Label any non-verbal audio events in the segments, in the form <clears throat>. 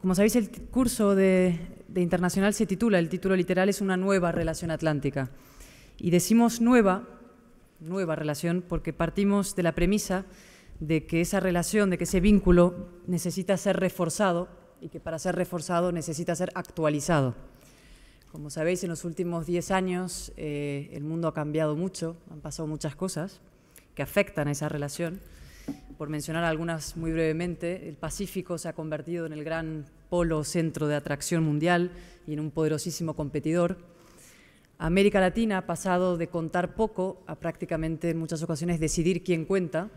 Como sabéis, el curso de, Internacional se titula, el título literal es Una nueva relación atlántica. Y decimos nueva, nueva relación, porque partimos de la premisa de que esa relación, de que ese vínculo necesita ser reforzado y que para ser reforzado necesita ser actualizado. Como sabéis, en los últimos 10 años eh, el mundo ha cambiado mucho, han pasado muchas cosas que afectan a esa relación por mencionar algunas muy brevemente, el Pacífico se ha convertido en el gran polo centro de atracción mundial y en un poderosísimo competidor. América Latina ha pasado de contar poco a prácticamente en muchas ocasiones decidir quién cuenta.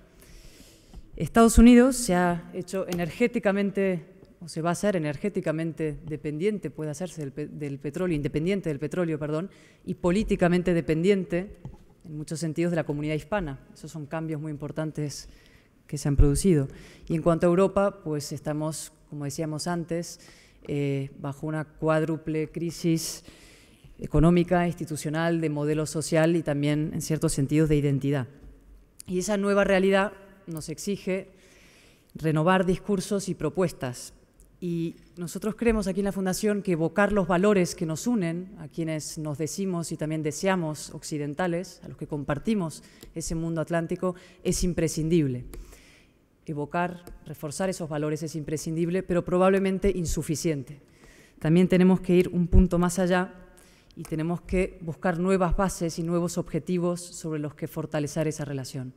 Estados Unidos se ha hecho energéticamente, o se va a ser energéticamente dependiente, puede hacerse del, del petróleo, independiente del petróleo, perdón, y políticamente dependiente, en muchos sentidos, de la comunidad hispana. Esos son cambios muy importantes que se han producido. Y en cuanto a Europa, pues estamos, como decíamos antes, eh, bajo una cuádruple crisis económica, institucional, de modelo social y también, en ciertos sentidos, de identidad. Y esa nueva realidad nos exige renovar discursos y propuestas. Y nosotros creemos aquí en la Fundación que evocar los valores que nos unen, a quienes nos decimos y también deseamos occidentales, a los que compartimos ese mundo atlántico, es imprescindible evocar, reforzar esos valores es imprescindible, pero probablemente insuficiente. También tenemos que ir un punto más allá y tenemos que buscar nuevas bases y nuevos objetivos sobre los que fortalecer esa relación.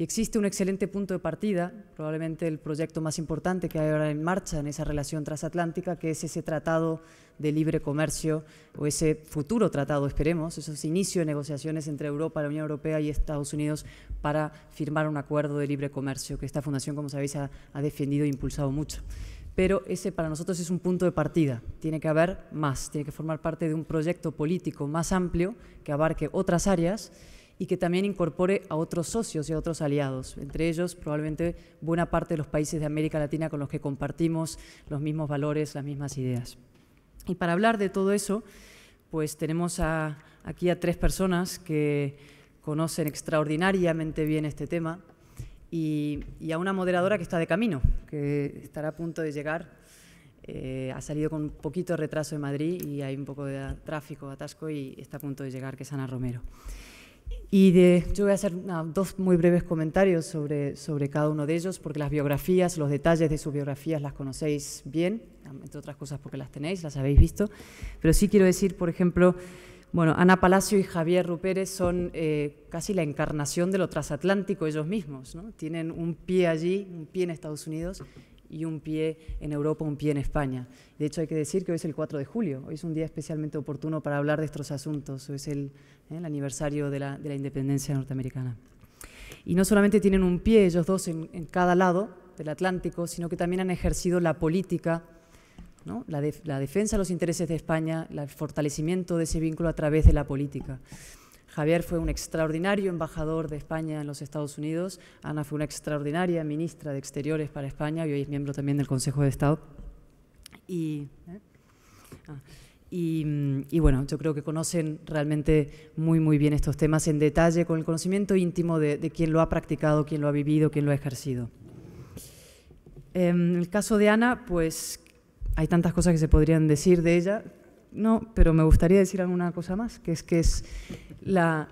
Y existe un excelente punto de partida, probablemente el proyecto más importante que hay ahora en marcha en esa relación transatlántica, que es ese tratado de libre comercio o ese futuro tratado, esperemos, esos inicios de negociaciones entre Europa, la Unión Europea y Estados Unidos para firmar un acuerdo de libre comercio que esta fundación, como sabéis, ha, ha defendido e impulsado mucho pero ese para nosotros es un punto de partida. Tiene que haber más, tiene que formar parte de un proyecto político más amplio que abarque otras áreas y que también incorpore a otros socios y a otros aliados, entre ellos probablemente buena parte de los países de América Latina con los que compartimos los mismos valores, las mismas ideas. Y para hablar de todo eso, pues tenemos aquí a tres personas que conocen extraordinariamente bien este tema y, a una moderadora que está de camino, que estará a punto de llegar. Eh, ha salido con un poquito de retraso de Madrid y hay un poco de tráfico, atasco y está a punto de llegar, que es Ana Romero. Y yo voy a hacer dos muy breves comentarios sobre, sobre cada uno de ellos, porque las biografías, los detalles de sus biografías las conocéis bien, entre otras cosas porque las tenéis, las habéis visto. Pero sí quiero decir, por ejemplo, bueno, Ana Palacio y Javier Rupérez son eh, casi la encarnación de lo transatlántico ellos mismos. ¿no? Tienen un pie allí, un pie en Estados Unidos y un pie en Europa, un pie en España. De hecho, hay que decir que hoy es el 4 de julio, hoy es un día especialmente oportuno para hablar de estos asuntos, hoy es el, ¿eh? aniversario de la, independencia norteamericana. Y no solamente tienen un pie ellos dos en, cada lado del Atlántico, sino que también han ejercido la política, la, la defensa de los intereses de España, el fortalecimiento de ese vínculo a través de la política. Javier fue un extraordinario embajador de España en los Estados Unidos, Ana fue una extraordinaria ministra de Exteriores para España y hoy es miembro también del Consejo de Estado. ¿eh? Ah. Mm, y, bueno, yo creo que conocen realmente muy, muy bien estos temas en detalle, con el conocimiento íntimo de, de quien lo ha practicado, quien lo ha vivido, quien lo ha ejercido. Em, en el caso de Ana, pues hay tantas cosas que se podrían decir de ella no, pero me gustaría decir alguna cosa más, que es que es la,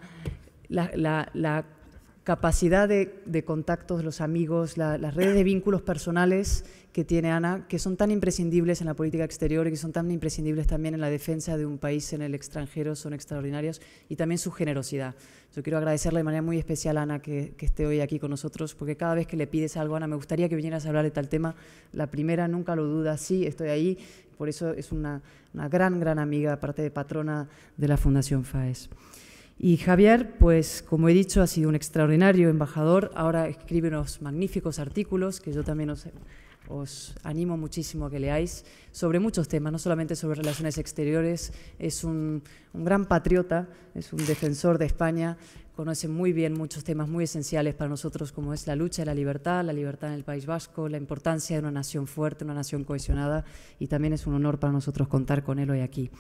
capacidad de, de, contactos, los amigos, las redes de vínculos personales que tiene Ana, que son tan imprescindibles en la política exterior y que son tan imprescindibles también en la defensa de un país en el extranjero, son extraordinarios, y también su generosidad. Yo quiero agradecerle de manera muy especial Ana que, que esté hoy aquí con nosotros, porque cada vez que le pides algo, Ana, me gustaría que vinieras a hablar de tal tema, la primera nunca lo duda, sí, estoy ahí, por eso es una, gran, gran amiga, aparte de patrona de la Fundación FAES. Y Javier, pues como he dicho, ha sido un extraordinario embajador. Ahora escribe unos magníficos artículos que yo también os, animo muchísimo a que leáis sobre muchos temas, no solamente sobre relaciones exteriores. Es un, un gran patriota, es un defensor de España, conoce muy bien muchos temas muy esenciales para nosotros, como es la lucha de la libertad, la libertad en el País Vasco, la importancia de una nación fuerte, una nación cohesionada, y también es un honor para nosotros contar con él hoy aquí.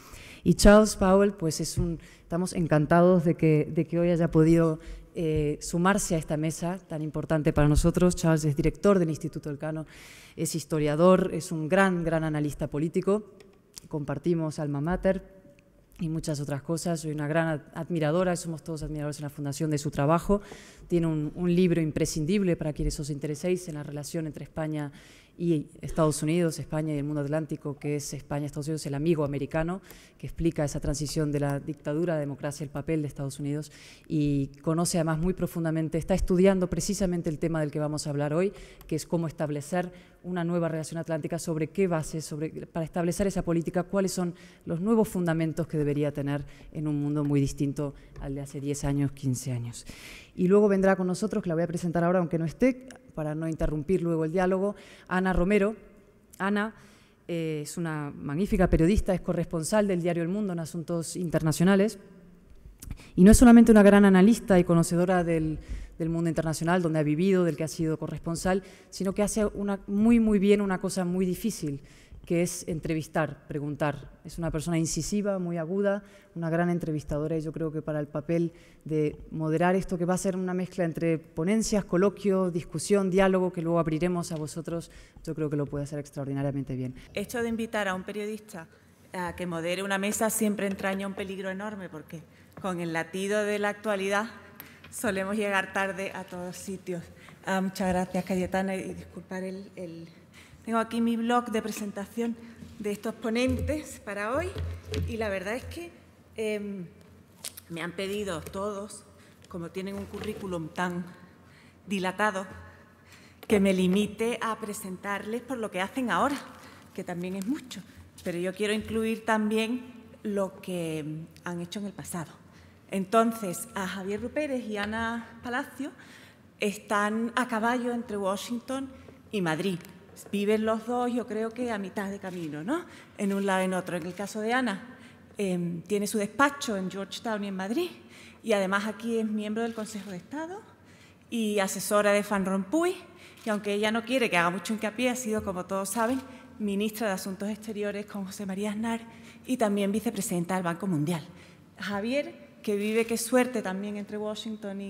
Y Charles Powell, pues es un, estamos encantados de que, de que hoy haya podido eh, sumarse a esta mesa tan importante para nosotros. Charles es director del Instituto Elcano, es historiador, es un gran, gran analista político, compartimos alma mater, y muchas otras cosas. Soy una gran admiradora, somos todos admiradores en la Fundación de su trabajo. Tiene un, libro imprescindible para quienes os intereséis en la relación entre España y Estados Unidos, España y el mundo atlántico, que es España, Estados Unidos, el amigo americano, que explica esa transición de la dictadura a la democracia, el papel de Estados Unidos, y conoce además muy profundamente, está estudiando precisamente el tema del que vamos a hablar hoy, que es cómo establecer una nueva relación atlántica, sobre qué base para establecer esa política, cuáles son los nuevos fundamentos que debería tener en un mundo muy distinto al de hace 10 años, 15 años. Y luego vendrá con nosotros, que la voy a presentar ahora, aunque no esté, para no interrumpir luego el diálogo, Ana Romero. Ana eh, es una magnífica periodista, es corresponsal del diario El Mundo en asuntos internacionales y no es solamente una gran analista y conocedora del, del mundo internacional, donde ha vivido, del que ha sido corresponsal, sino que hace una, muy, muy bien una cosa muy difícil, que es entrevistar, preguntar. Es una persona incisiva, muy aguda, una gran entrevistadora y yo creo que para el papel de moderar esto que va a ser una mezcla entre ponencias, coloquio, discusión, diálogo que luego abriremos a vosotros, yo creo que lo puede hacer extraordinariamente bien. Esto de invitar a un periodista a que modere una mesa siempre entraña un peligro enorme porque con el latido de la actualidad solemos llegar tarde a todos sitios. Ah, muchas gracias, Cayetana, y disculpar el tengo aquí mi blog de presentación de estos ponentes para hoy y la verdad es que em, me han pedido todos, como tienen un currículum tan dilatado, que me limite a presentarles por lo que hacen ahora, que también es mucho, pero yo quiero incluir también lo que han hecho en el pasado. Entonces, a Javier Rupérez y Ana Palacio están a caballo entre Washington y Madrid viven los dos, yo creo que a mitad de camino, ¿no? En un lado y en otro. En el caso de Ana, em, tiene su despacho en Georgetown y en Madrid, y además aquí es miembro del Consejo de Estado y asesora de Fan Rompuy, y aunque ella no quiere que haga mucho hincapié, ha sido, como todos saben, ministra de Asuntos Exteriores con José María Aznar y también vicepresidenta del Banco Mundial. Javier, que vive, qué suerte también entre Washington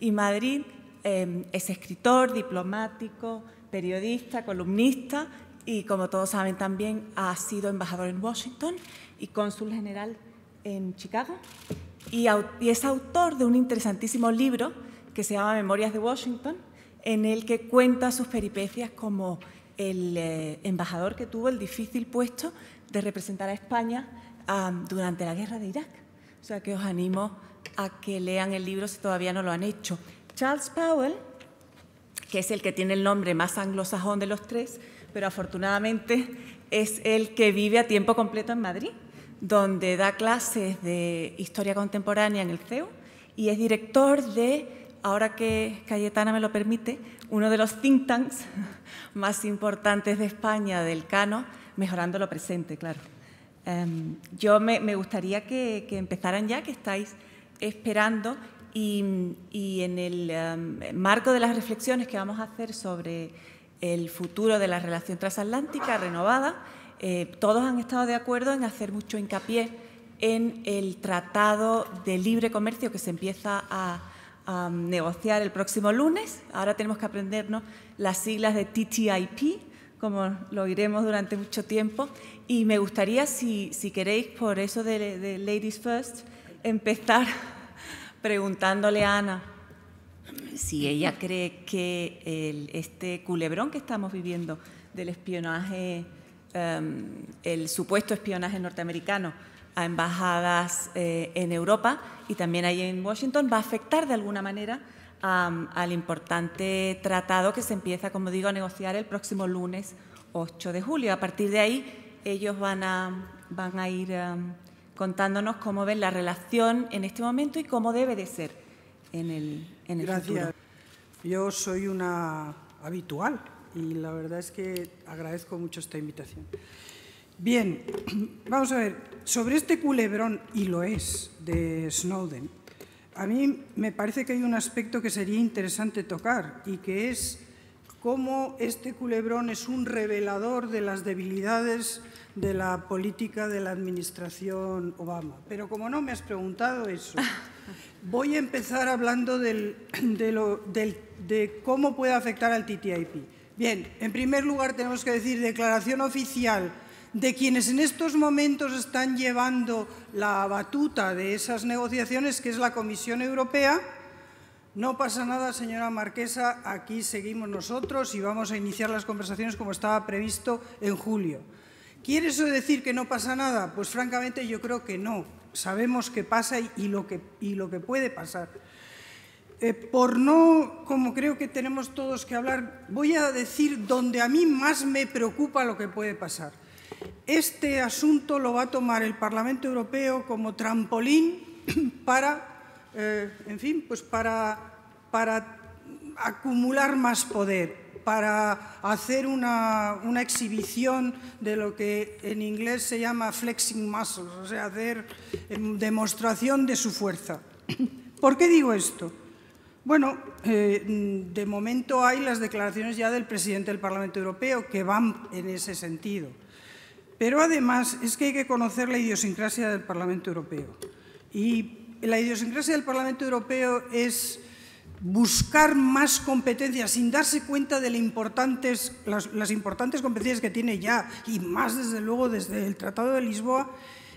y, Madrid, em, es escritor, diplomático, periodista, columnista y, como todos saben también, ha sido embajador en Washington y cónsul general en Chicago. Y, es autor de un interesantísimo libro que se llama Memorias de Washington, en el que cuenta sus peripecias como el eh, embajador que tuvo el difícil puesto de representar a España durante la guerra de Irak. O sea que os animo a que lean el libro si todavía no lo han hecho. Charles Powell que es el que tiene el nombre más anglosajón de los tres, pero afortunadamente es el que vive a tiempo completo en Madrid, donde da clases de historia contemporánea en el CEU y es director de, ahora que Cayetana me lo permite, uno de los think tanks <laughs> más importantes de España, del Cano, mejorando lo presente, claro. Em, yo me, gustaría que empezaran ya, que estáis esperando y, en el um, marco de las reflexiones que vamos a hacer sobre el futuro de la relación transatlántica renovada, eh, todos han estado de acuerdo en hacer mucho hincapié en el tratado de libre comercio que se empieza a, negociar el próximo lunes. Ahora tenemos que aprendernos las siglas de TTIP, como lo iremos durante mucho tiempo. Y me gustaría, si, si queréis, por eso de, de Ladies First, empezar preguntándole a Ana si ella cree que este culebrón que estamos viviendo del espionaje, em, el supuesto espionaje norteamericano a embajadas eh, en Europa y también ahí en Washington, va a afectar de alguna manera al importante tratado que se empieza, como digo, a negociar el próximo lunes 8 de julio. A partir de ahí, ellos van a, van a ir contándonos cómo ven la relación en este momento y cómo debe de ser en el, en Gracias. Yo soy una habitual y la verdad es que agradezco mucho esta invitación. Bien, <clears throat> vamos a ver, sobre este culebrón, y lo es, de Snowden, a mí me parece que hay un aspecto que sería interesante tocar y que es cómo este culebrón es un revelador de las debilidades de la política de la administración Obama. Pero como no me has preguntado eso, <laughs> voy a empezar hablando de, de cómo puede afectar al TTIP. Bien, en primer lugar tenemos que decir declaración oficial de quienes en estos momentos están llevando la batuta de esas negociaciones, que es la Comisión Europea, no pasa nada, señora Marquesa, aquí seguimos nosotros y vamos a iniciar las conversaciones como estaba previsto en julio. ¿Quiere eso decir que no pasa nada? Pues francamente yo creo que no. Sabemos qué pasa y, lo, que, puede pasar. Eh, por no, como creo que tenemos todos que hablar, voy a decir donde a mí más me preocupa lo que puede pasar. Este asunto lo va a tomar el Parlamento Europeo como trampolín <clears throat> para eh, en fin, pues para, acumular más poder, para hacer una, exhibición de lo que en inglés se llama flexing muscles, o sea, hacer em, demostración de su fuerza. ¿Por qué digo esto? Bueno, eh, de momento hay las declaraciones ya del presidente del Parlamento Europeo que van en ese sentido. Pero además es que hay que conocer la idiosincrasia del Parlamento Europeo. Y la idiosincrasia del Parlamento Europeo es buscar más competencias sin darse cuenta de las, importantes competencias que tiene ya, y más desde luego desde el Tratado de Lisboa,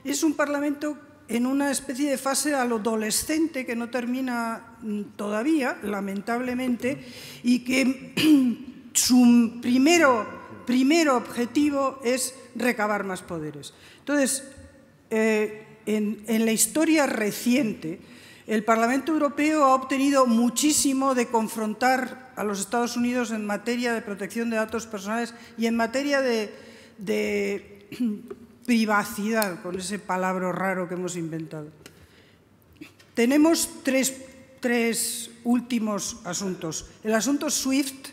es un Parlamento en una especie de fase a adolescente que no termina mm, todavía, lamentablemente, y que <clears throat> su primero, primero objetivo es recabar más poderes. Entonces, eh, en, la historia reciente el Parlamento Europeo ha obtenido muchísimo de confrontar a los Estados Unidos en materia de protección de datos personales y en materia de, de <clears throat> privacidad, con ese palabra raro que hemos inventado. Tenemos tres, tres últimos asuntos. El asunto SWIFT,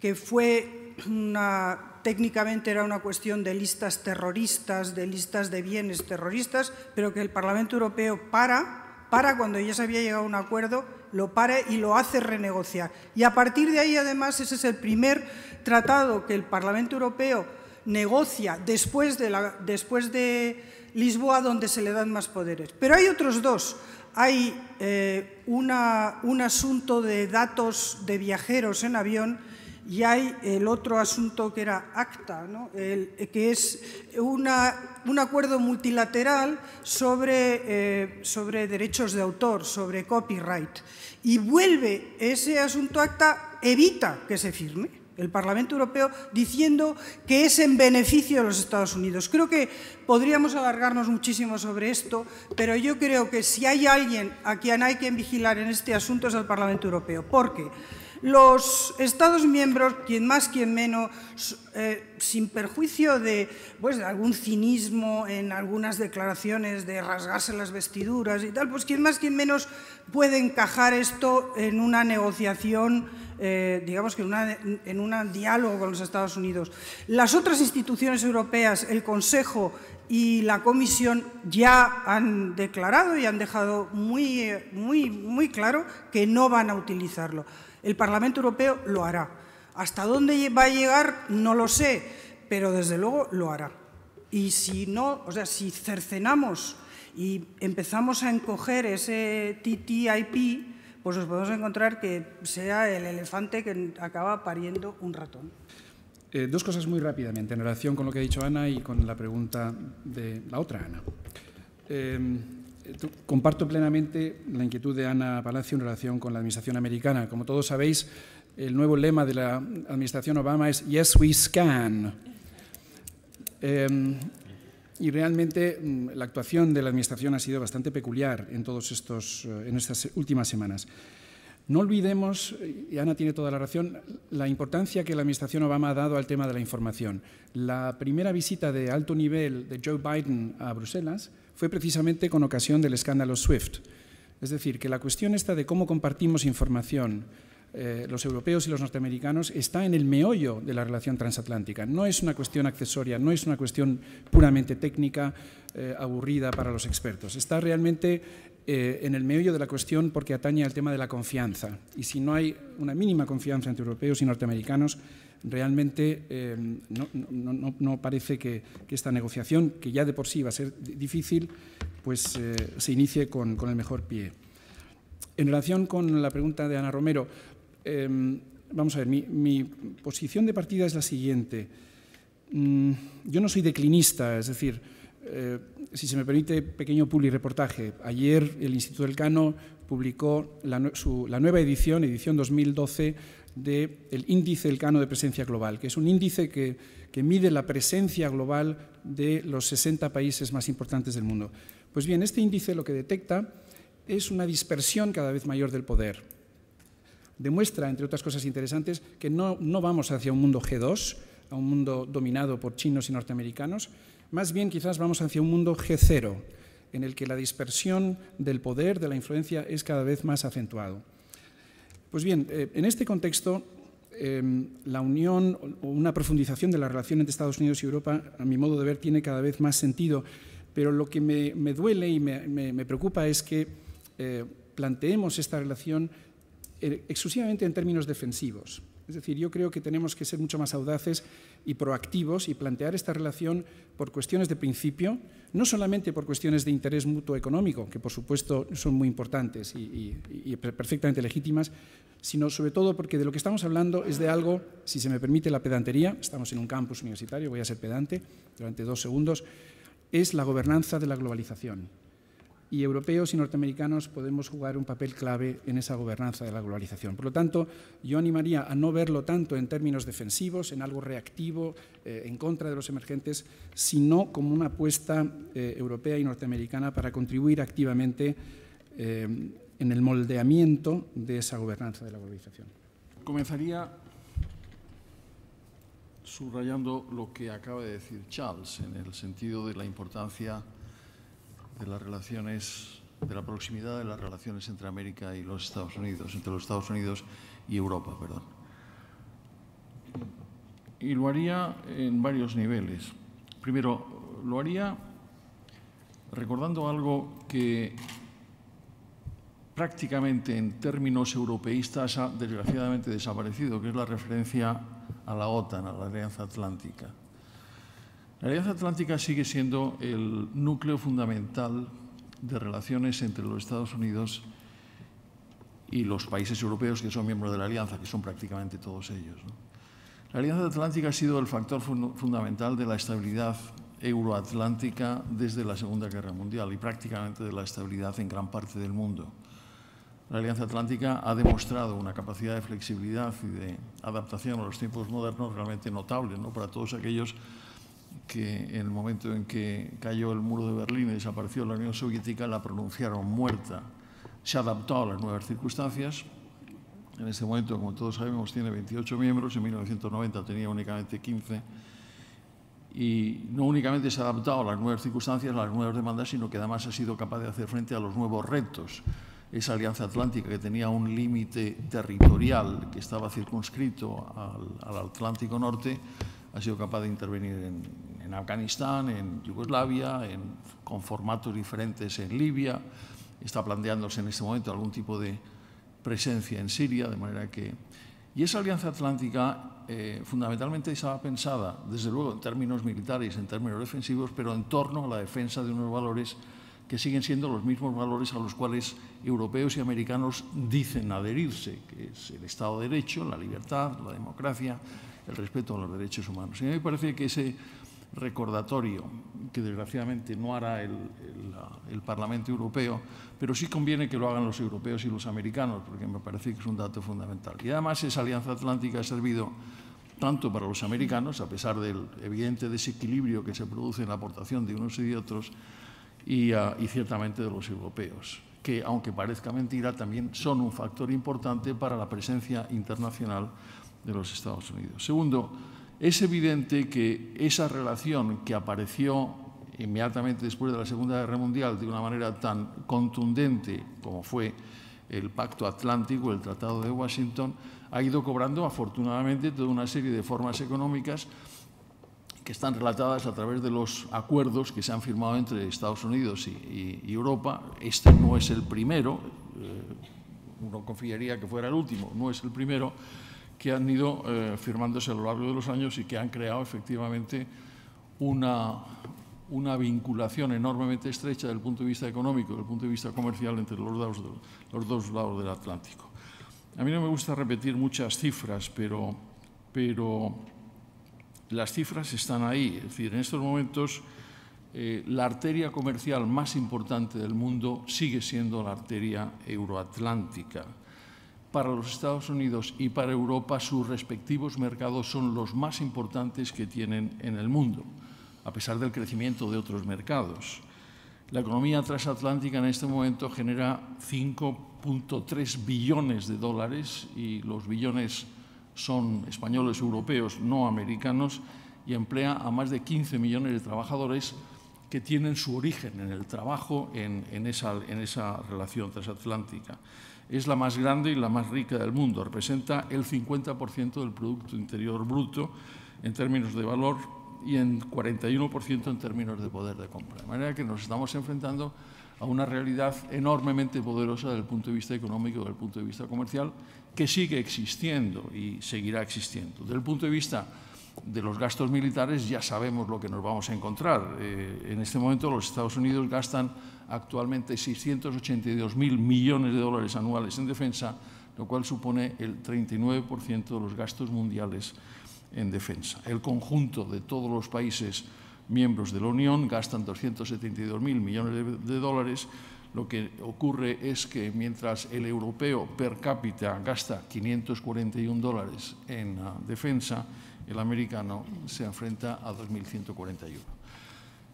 que fue una técnicamente era una cuestión de listas terroristas, de listas de bienes terroristas, pero que el Parlamento Europeo para, para cuando ya se había llegado a un acuerdo, lo para y lo hace renegociar. Y a partir de ahí, además, ese es el primer tratado que el Parlamento Europeo negocia después de, Lisboa, donde se le dan más poderes. Pero hay otros dos. Hay eh, un asunto de datos de viajeros en avión y hay el otro asunto que era ACTA, eh, que es un acuerdo multilateral eh, sobre, derechos de autor, sobre copyright. Y vuelve ese asunto ACTA, evita que se firme el Parlamento Europeo diciendo que es en beneficio de los Estados Unidos. Creo que podríamos alargarnos muchísimo sobre esto, pero yo creo que si hay alguien a quien hay que vigilar en este asunto es el Parlamento Europeo. ¿Por qué? Porque los Estados miembros, quien más, quien menos, eh, sin perjuicio de, pues, algún cinismo en algunas declaraciones de rasgarse las vestiduras y tal, pues quien más, quien menos puede encajar esto en una negociación, eh, digamos que en un diálogo con los Estados Unidos. Las otras instituciones europeas, el Consejo y la Comisión ya han declarado y han dejado muy eh, claro que no van a utilizarlo. El Parlamento Europeo lo hará. Hasta dónde va a llegar no lo sé, pero desde luego lo hará. Y si no, o sea, si cercenamos y empezamos a encoger ese TTIP, pues nos podemos encontrar que sea el elefante que acaba pariendo un ratón. Eh, dos cosas muy rápidamente en relación con lo que ha dicho Ana y con la pregunta de la otra Ana. Em, Comparto plenamente la inquietud de Ana Palacio en relación con la Administración americana. Como todos sabéis, el nuevo lema de la Administración Obama es Yes, we scan. Em, y realmente mm, la actuación de la Administración ha sido bastante peculiar en, todos eh, en estas últimas semanas. No olvidemos, y Ana tiene toda la razón, la importancia que la Administración Obama ha dado al tema de la información. La primera visita de alto nivel de Joe Biden a Bruselas fue precisamente con ocasión del escándalo SWIFT. Es decir, que la cuestión esta de cómo compartimos información, eh, los europeos y los norteamericanos, está en el meollo de la relación transatlántica. No es una cuestión accesoria, no es una cuestión puramente técnica, eh, aburrida para los expertos. Está realmente eh, en el meollo de la cuestión porque atañe al tema de la confianza. Y si no hay una mínima confianza entre europeos y norteamericanos, realmente em, no, parece que, esta negociación, que ya de por sí va a ser difícil, pues eh, se inicie con, el mejor pie. En relación con la pregunta de Ana Romero, em, vamos a ver, mi, posición de partida es la siguiente. Mm, yo no soy declinista, es decir, eh, si se me permite, pequeño reportaje, Ayer el Instituto del Cano publicó la nueva edición, edición 2012, del índice índice Elcano de presencia global, que es un índice que, mide la presencia global de los 60 países más importantes del mundo. Pues bien, este índice lo que detecta es una dispersión cada vez mayor del poder. Demuestra, entre otras cosas interesantes, que no, no vamos hacia un mundo G2, a un mundo dominado por chinos y norteamericanos, más bien quizás vamos hacia un mundo G0, en el que la dispersión del poder, de la influencia, es cada vez más acentuado. Pues bien, eh, en este contexto, em, la unión o una profundización de la relación entre Estados Unidos y Europa, a mi modo de ver, tiene cada vez más sentido. Pero lo que me, duele y me, preocupa es que eh, planteemos esta relación eh, exclusivamente en términos defensivos. Es decir, yo creo que tenemos que ser mucho más audaces y proactivos y plantear esta relación por cuestiones de principio, no solamente por cuestiones de interés mutuo económico, que por supuesto son muy importantes y, y perfectamente legítimas, sino sobre todo porque de lo que estamos hablando es de algo, si se me permite la pedantería, estamos en un campus universitario, voy a ser pedante durante dos segundos, es la gobernanza de la globalización y europeos y norteamericanos podemos jugar un papel clave en esa gobernanza de la globalización. Por lo tanto, yo animaría a no verlo tanto en términos defensivos, en algo reactivo, eh, en contra de los emergentes, sino como una apuesta eh, europea y norteamericana para contribuir activamente eh, en el moldeamiento de esa gobernanza de la globalización. Comenzaría subrayando lo que acaba de decir Charles en el sentido de la importancia de las relaciones, de la proximidad de las relaciones entre América y los Estados Unidos, entre los Estados Unidos y Europa, perdón. Y lo haría en varios niveles. Primero, lo haría recordando algo que prácticamente en términos europeístas ha desgraciadamente desaparecido, que es la referencia a la OTAN, a la Alianza Atlántica. La Alianza Atlántica sigue siendo el núcleo fundamental de relaciones entre los Estados Unidos y los países europeos que son miembros de la Alianza, que son prácticamente todos ellos. La Alianza Atlántica ha sido el factor fundamental de la estabilidad euroatlántica desde la Segunda Guerra Mundial y prácticamente de la estabilidad en gran parte del mundo. La Alianza Atlántica ha demostrado una capacidad de flexibilidad y de adaptación a los tiempos modernos realmente notable ¿no? para todos aquellos que en el momento en que cayó el muro de Berlín y desapareció la Unión Soviética, la pronunciaron muerta. Se adaptó a las nuevas circunstancias. En este momento, como todos sabemos, tiene 28 miembros. En 1990 tenía únicamente 15. Y no únicamente se ha adaptado a las nuevas circunstancias, a las nuevas demandas, sino que además ha sido capaz de hacer frente a los nuevos retos. Esa alianza atlántica que tenía un límite territorial que estaba circunscrito al, al Atlántico Norte ha sido capaz de intervenir en, Afganistán, en Yugoslavia, con formatos diferentes en Libia. Está planteándose en este momento algún tipo de presencia en Siria, de manera que... Y esa alianza atlántica eh, fundamentalmente estaba pensada, desde luego, en términos militares, en términos defensivos, pero en torno a la defensa de unos valores que siguen siendo los mismos valores a los cuales europeos y americanos dicen adherirse, que es el Estado de Derecho, la libertad, la democracia el respeto a los derechos humanos. Y a mí me parece que ese recordatorio, que desgraciadamente no hará el, Parlamento Europeo, pero sí conviene que lo hagan los europeos y los americanos, porque me parece que es un dato fundamental. Y además esa alianza atlántica ha servido tanto para los americanos, a pesar del evidente desequilibrio que se produce en la aportación de unos y de otros, y, ah, y ciertamente de los europeos, que aunque parezca mentira, también son un factor importante para la presencia internacional de los Estados Unidos. Segundo, es evidente que esa relación que apareció inmediatamente después de la Segunda Guerra Mundial de una manera tan contundente como fue el Pacto Atlántico, el Tratado de Washington, ha ido cobrando afortunadamente toda una serie de formas económicas que están relatadas a través de los acuerdos que se han firmado entre Estados Unidos y, Europa. Este no es el primero, eh, uno confiaría que fuera el último, no es el primero, que han ido eh, firmándose a lo largo de los años y que han creado efectivamente una, vinculación enormemente estrecha desde el punto de vista económico, desde el punto de vista comercial entre los dos, lados del Atlántico. A mí no me gusta repetir muchas cifras, pero, las cifras están ahí. Es decir, en estos momentos eh, la arteria comercial más importante del mundo sigue siendo la arteria euroatlántica para los Estados Unidos y para Europa sus respectivos mercados son los más importantes que tienen en el mundo, a pesar del crecimiento de otros mercados. La economía transatlántica en este momento genera 5.3 billones de dólares y los billones son españoles, europeos, no americanos, y emplea a más de 15 millones de trabajadores que tienen su origen en el trabajo en, esa, relación transatlántica. Es la más grande y la más rica del mundo, representa el 50% del Producto Interior Bruto en términos de valor y en 41% en términos de poder de compra. De manera que nos estamos enfrentando a una realidad enormemente poderosa desde el punto de vista económico, del punto de vista comercial, que sigue existiendo y seguirá existiendo. Desde punto de vista de los gastos militares ya sabemos lo que nos vamos a encontrar. Eh, en este momento los Estados Unidos gastan actualmente 682.000 millones de dólares anuales en defensa, lo cual supone el 39% de los gastos mundiales en defensa. El conjunto de todos los países miembros de la Unión gastan 272.000 millones de, dólares, lo que ocurre es que mientras el europeo per cápita gasta 541 dólares en ah, defensa, el americano se enfrenta a 2141.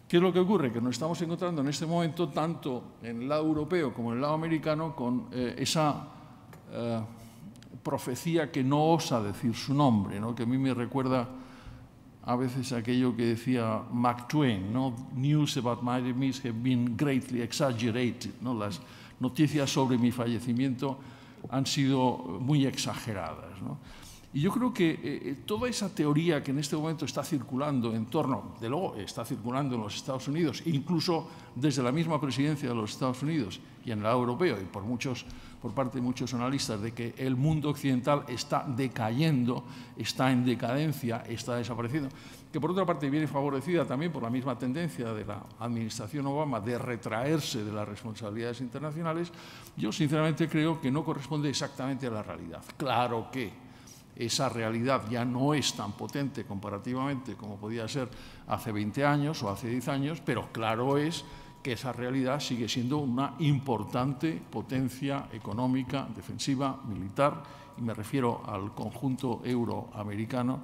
¿Qué es lo que ocurre? Que nos estamos encontrando en este momento, tanto en el lado europeo como en el lado americano, con eh, esa eh, profecía que no osa decir su nombre, que a mí me recuerda a veces aquello que decía Mark Twain, News about my demise have been greatly exaggerated, Las noticias sobre mi fallecimiento han sido muy exageradas, y yo creo que eh, eh, toda esa teoría que en este momento está circulando en torno, de luego está circulando en los Estados Unidos, incluso desde la misma presidencia de los Estados Unidos y en el lado europeo, y por, muchos, por parte de muchos analistas, de que el mundo occidental está decayendo, está en decadencia, está desapareciendo, que por otra parte viene favorecida también por la misma tendencia de la administración Obama de retraerse de las responsabilidades internacionales, yo sinceramente creo que no corresponde exactamente a la realidad. Claro que esa realidad ya no es tan potente comparativamente como podía ser hace 20 años o hace 10 años, pero claro es que esa realidad sigue siendo una importante potencia económica, defensiva, militar, y me refiero al conjunto euroamericano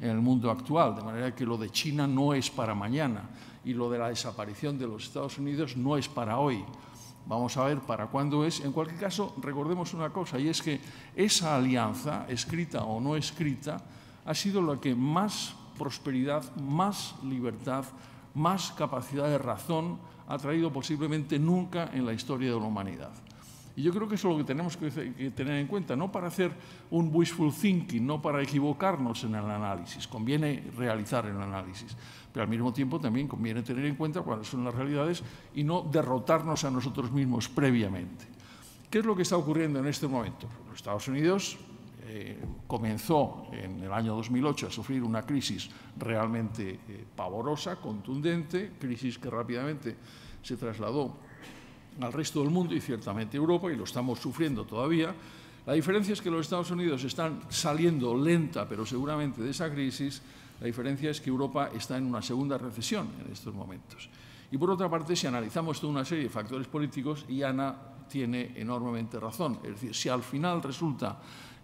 en el mundo actual, de manera que lo de China no es para mañana y lo de la desaparición de los Estados Unidos no es para hoy. Vamos a ver para cuándo es. En cualquier caso, recordemos una cosa, y es que esa alianza, escrita o no escrita, ha sido la que más prosperidad, más libertad, más capacidad de razón ha traído posiblemente nunca en la historia de la humanidad. Y yo creo que eso es lo que tenemos que, tener en cuenta, no para hacer un wishful thinking, no para equivocarnos en el análisis, conviene realizar el análisis, pero al mismo tiempo también conviene tener en cuenta cuáles son las realidades y no derrotarnos a nosotros mismos previamente. ¿Qué es lo que está ocurriendo en este momento? Los Estados Unidos eh, comenzó en el año 2008 a sufrir una crisis realmente eh, pavorosa, contundente, crisis que rápidamente se trasladó al resto del mundo y ciertamente a Europa, y lo estamos sufriendo todavía. La diferencia es que los Estados Unidos están saliendo lenta, pero seguramente, de esa crisis la diferencia es que Europa está en una segunda recesión en estos momentos. Y por otra parte, si analizamos toda una serie de factores políticos, y Ana tiene enormemente razón. Es decir, si al final resulta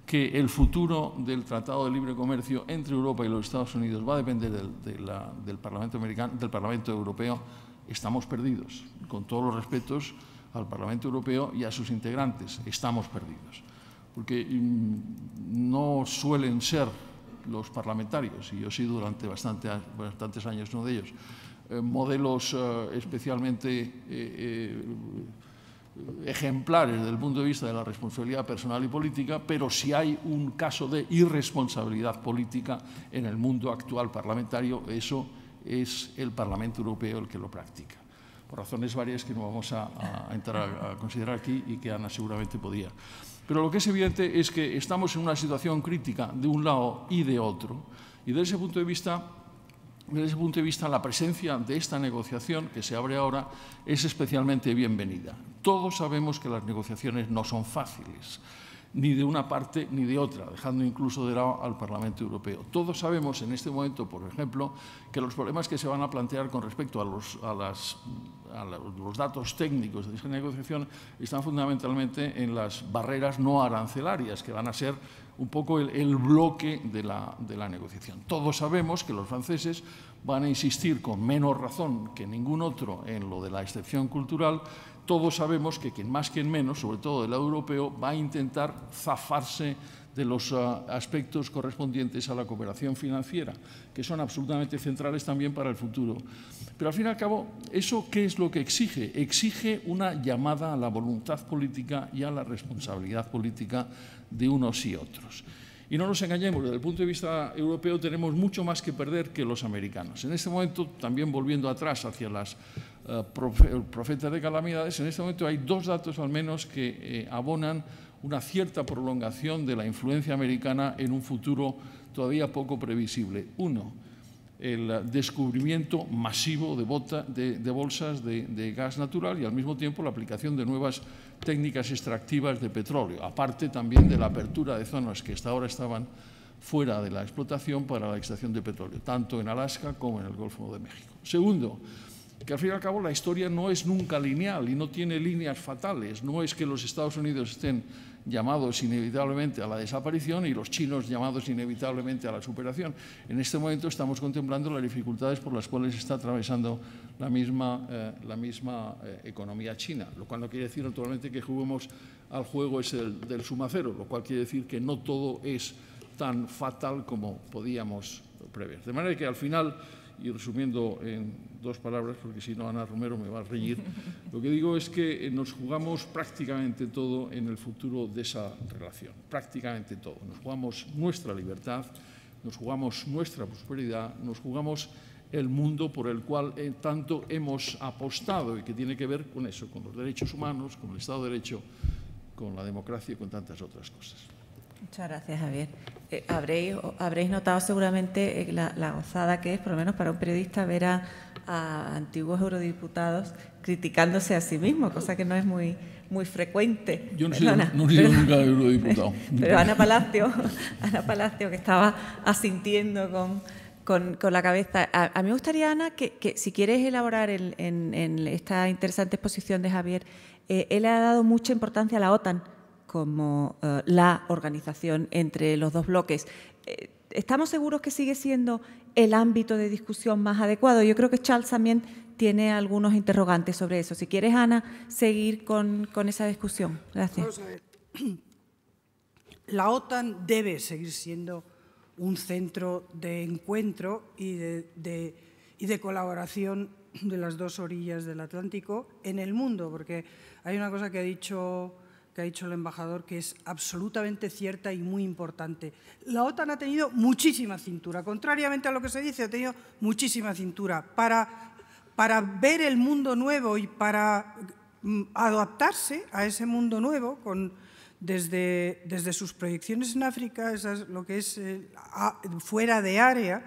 que el futuro del Tratado de Libre Comercio entre Europa y los Estados Unidos va a depender del, Parlamento, del Parlamento Europeo, estamos perdidos. Con todos los respetos al Parlamento Europeo y a sus integrantes, estamos perdidos. Porque mm, no suelen ser los parlamentarios, y yo he sido durante bastantes años uno de ellos, eh, modelos eh, especialmente eh, ejemplares desde el punto de vista de la responsabilidad personal y política, pero si hay un caso de irresponsabilidad política en el mundo actual parlamentario, eso es el Parlamento Europeo el que lo practica por razones varias que no vamos a, entrar a, a, considerar aquí y que Ana seguramente podía pero lo que es evidente es que estamos en una situación crítica de un lado y de otro. Y desde ese punto de vista, desde ese punto de vista la presencia de esta negociación que se abre ahora es especialmente bienvenida. Todos sabemos que las negociaciones no son fáciles ni de una parte ni de otra, dejando incluso de lado al Parlamento Europeo. Todos sabemos en este momento, por ejemplo, que los problemas que se van a plantear con respecto a los, datos técnicos de esta negociación están fundamentalmente en las barreras no arancelarias, que van a ser un poco el, bloque de la negociación. Todos sabemos que los franceses van a insistir con menos razón que ningún otro en lo de la excepción cultural todos sabemos que quien más, quien menos, sobre todo del europeo, va a intentar zafarse de los ah, aspectos correspondientes a la cooperación financiera, que son absolutamente centrales también para el futuro. Pero al fin y al cabo, ¿eso qué es lo que exige? Exige una llamada a la voluntad política y a la responsabilidad política de unos y otros. Y no nos engañemos, desde el punto de vista europeo tenemos mucho más que perder que los americanos. En este momento, también volviendo atrás hacia las eh, profeta de calamidades, en este momento hay dos datos al menos que eh, abonan una cierta prolongación de la influencia americana en un futuro todavía poco previsible. Uno, el descubrimiento masivo de, bolsas de, de, gas natural y al mismo tiempo la aplicación de nuevas técnicas extractivas de petróleo, aparte también de la apertura de zonas que hasta ahora estaban fuera de la explotación para la extracción de petróleo, tanto en Alaska como en el Golfo de México. Segundo, que al fin y al cabo la historia no es nunca lineal y no tiene líneas fatales. No es que los Estados Unidos estén llamados inevitablemente a la desaparición y los chinos llamados inevitablemente a la superación. En este momento estamos contemplando las dificultades por las cuales está atravesando la misma, eh, la misma eh, economía china, lo cual no quiere decir naturalmente que juguemos al juego es el del sumacero, lo cual quiere decir que no todo es tan fatal como podíamos prever. De manera que al final y resumiendo en dos palabras, porque si no Ana Romero me va a reñir, lo que digo es que eh, nos jugamos prácticamente todo en el futuro de esa relación, prácticamente todo. Nos jugamos nuestra libertad, nos jugamos nuestra prosperidad, nos jugamos el mundo por el cual eh, tanto hemos apostado y que tiene que ver con eso, con los derechos humanos, con el Estado de Derecho, con la democracia y con tantas otras cosas. Muchas gracias, Javier. Eh, habréis, habréis notado seguramente eh, la, gozada que es, por lo menos para un periodista, ver a, antiguos eurodiputados criticándose a sí mismos, cosa que no es muy, muy frecuente. Yo no, he sido nunca eurodiputado. <laughs> Pero Ana Palacio, <laughs> Palacio que estaba asintiendo con, con, con, la cabeza. A, mí me gustaría, Ana, que, que si quieres elaborar en, esta interesante exposición de Javier, eh, él ha dado mucha importancia a la OTAN como eh, la organización entre los dos bloques. Eh, ¿Estamos seguros que sigue siendo el ámbito de discusión más adecuado? Yo creo que Charles también tiene algunos interrogantes sobre eso. Si quieres, Ana, seguir con, con esa discusión. Gracias. <clears throat> La OTAN debe seguir siendo un centro de encuentro y y de colaboración de las dos orillas del Atlántico en el mundo, porque hay una cosa que ha dicho que ha dicho el embajador, que es absolutamente cierta y muy importante. La OTAN ha tenido muchísima cintura, contrariamente a lo que se dice, ha tenido muchísima cintura para, para ver el mundo nuevo y para mm, adaptarse a ese mundo nuevo con, desde, desde sus proyecciones en África, lo que es eh, fuera de área,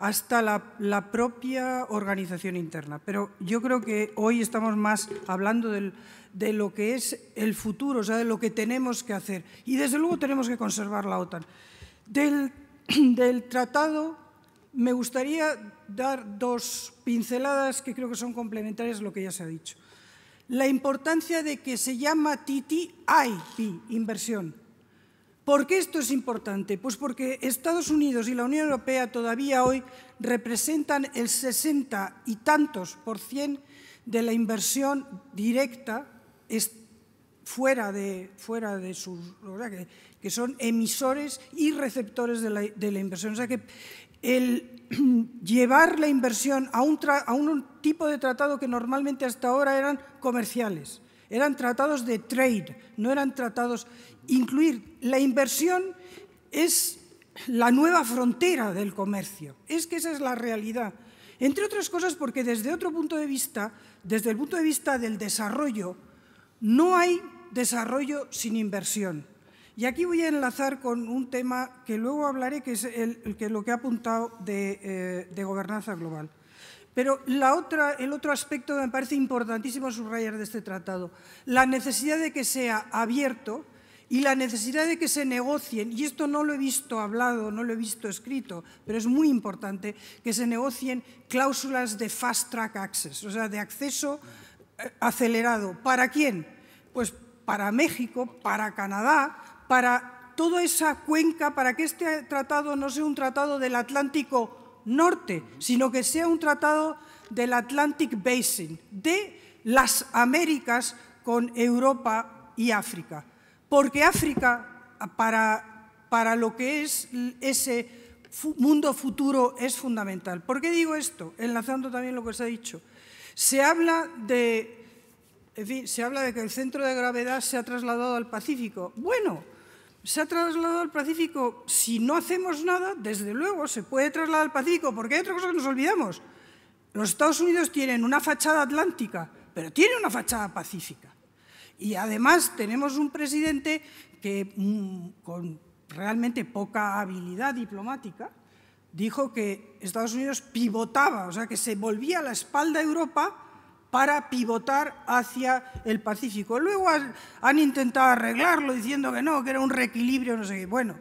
hasta la, propia organización interna. Pero yo creo que hoy estamos más hablando del, de lo que es el futuro, o sea, de lo que tenemos que hacer. Y desde luego tenemos que conservar la OTAN. <clears throat> Del, tratado me gustaría dar dos pinceladas que creo que son complementarias a lo que ya se ha dicho. La importancia de que se llama TTIP, inversión. ¿Por qué esto es importante? Pues porque Estados Unidos y la Unión Europea todavía hoy representan el 60 y tantos por cien de la inversión directa es fuera de, fuera de sus... Que, son emisores y receptores de la, inversión. O sea que el <clears throat> llevar la inversión a a un tipo de tratado que normalmente hasta ahora eran comerciales, eran tratados de trade, no eran tratados... Incluir la inversión es la nueva frontera del comercio. Es que esa es la realidad. Entre otras cosas porque desde otro punto de vista, desde el punto de vista del desarrollo, no hay desarrollo sin inversión. Y aquí voy a enlazar con un tema que luego hablaré, que es el, que lo que ha apuntado de, eh, gobernanza global. Pero otra, el otro aspecto me parece importantísimo subrayar de este tratado, la necesidad de que sea abierto y la necesidad de que se negocien, y esto no lo he visto hablado, no lo he visto escrito, pero es muy importante, que se negocien cláusulas de fast track access, o sea, de acceso acelerado. ¿Para quién? Pues para México, para Canadá, para toda esa cuenca, para que este tratado no sea un tratado del Atlántico Norte, sino que sea un tratado del Atlantic Basin, de las Américas con Europa y África. Porque África, para, para lo que es ese mundo futuro, es fundamental. ¿Por qué digo esto? Enlazando también lo que os ha dicho. Se habla de... se habla de que el centro de gravedad se ha trasladado al Pacífico. Bueno, se ha trasladado al Pacífico. Si no hacemos nada, desde luego se puede trasladar al Pacífico, porque hay otra cosa que nos olvidamos. Los Estados Unidos tienen una fachada atlántica, pero tiene una fachada pacífica. Y además tenemos un presidente que mm, con realmente poca habilidad diplomática, dijo que Estados Unidos pivotaba, o sea, que se volvía la espalda a Europa para pivotar hacia el Pacífico. Luego han, han, intentado arreglarlo diciendo que no, que era un reequilibrio, no sé qué. Bueno,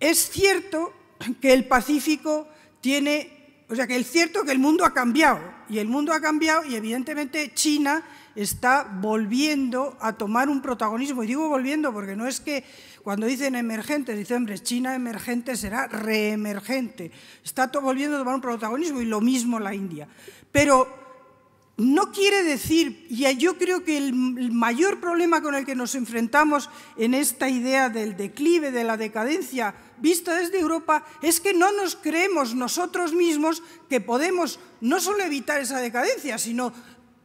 es cierto que el Pacífico tiene, o sea, que es cierto que el mundo ha cambiado, y el mundo ha cambiado, y evidentemente China está volviendo a tomar un protagonismo. Y digo volviendo porque no es que cuando dicen emergente... dicen, hombre, China emergente será reemergente. Está volviendo a tomar un protagonismo y lo mismo la India. Pero no quiere decir, y yo creo que el mayor problema con el que nos enfrentamos en esta idea del declive, de la decadencia vista desde Europa, es que no nos creemos nosotros mismos que podemos no solo evitar esa decadencia, sino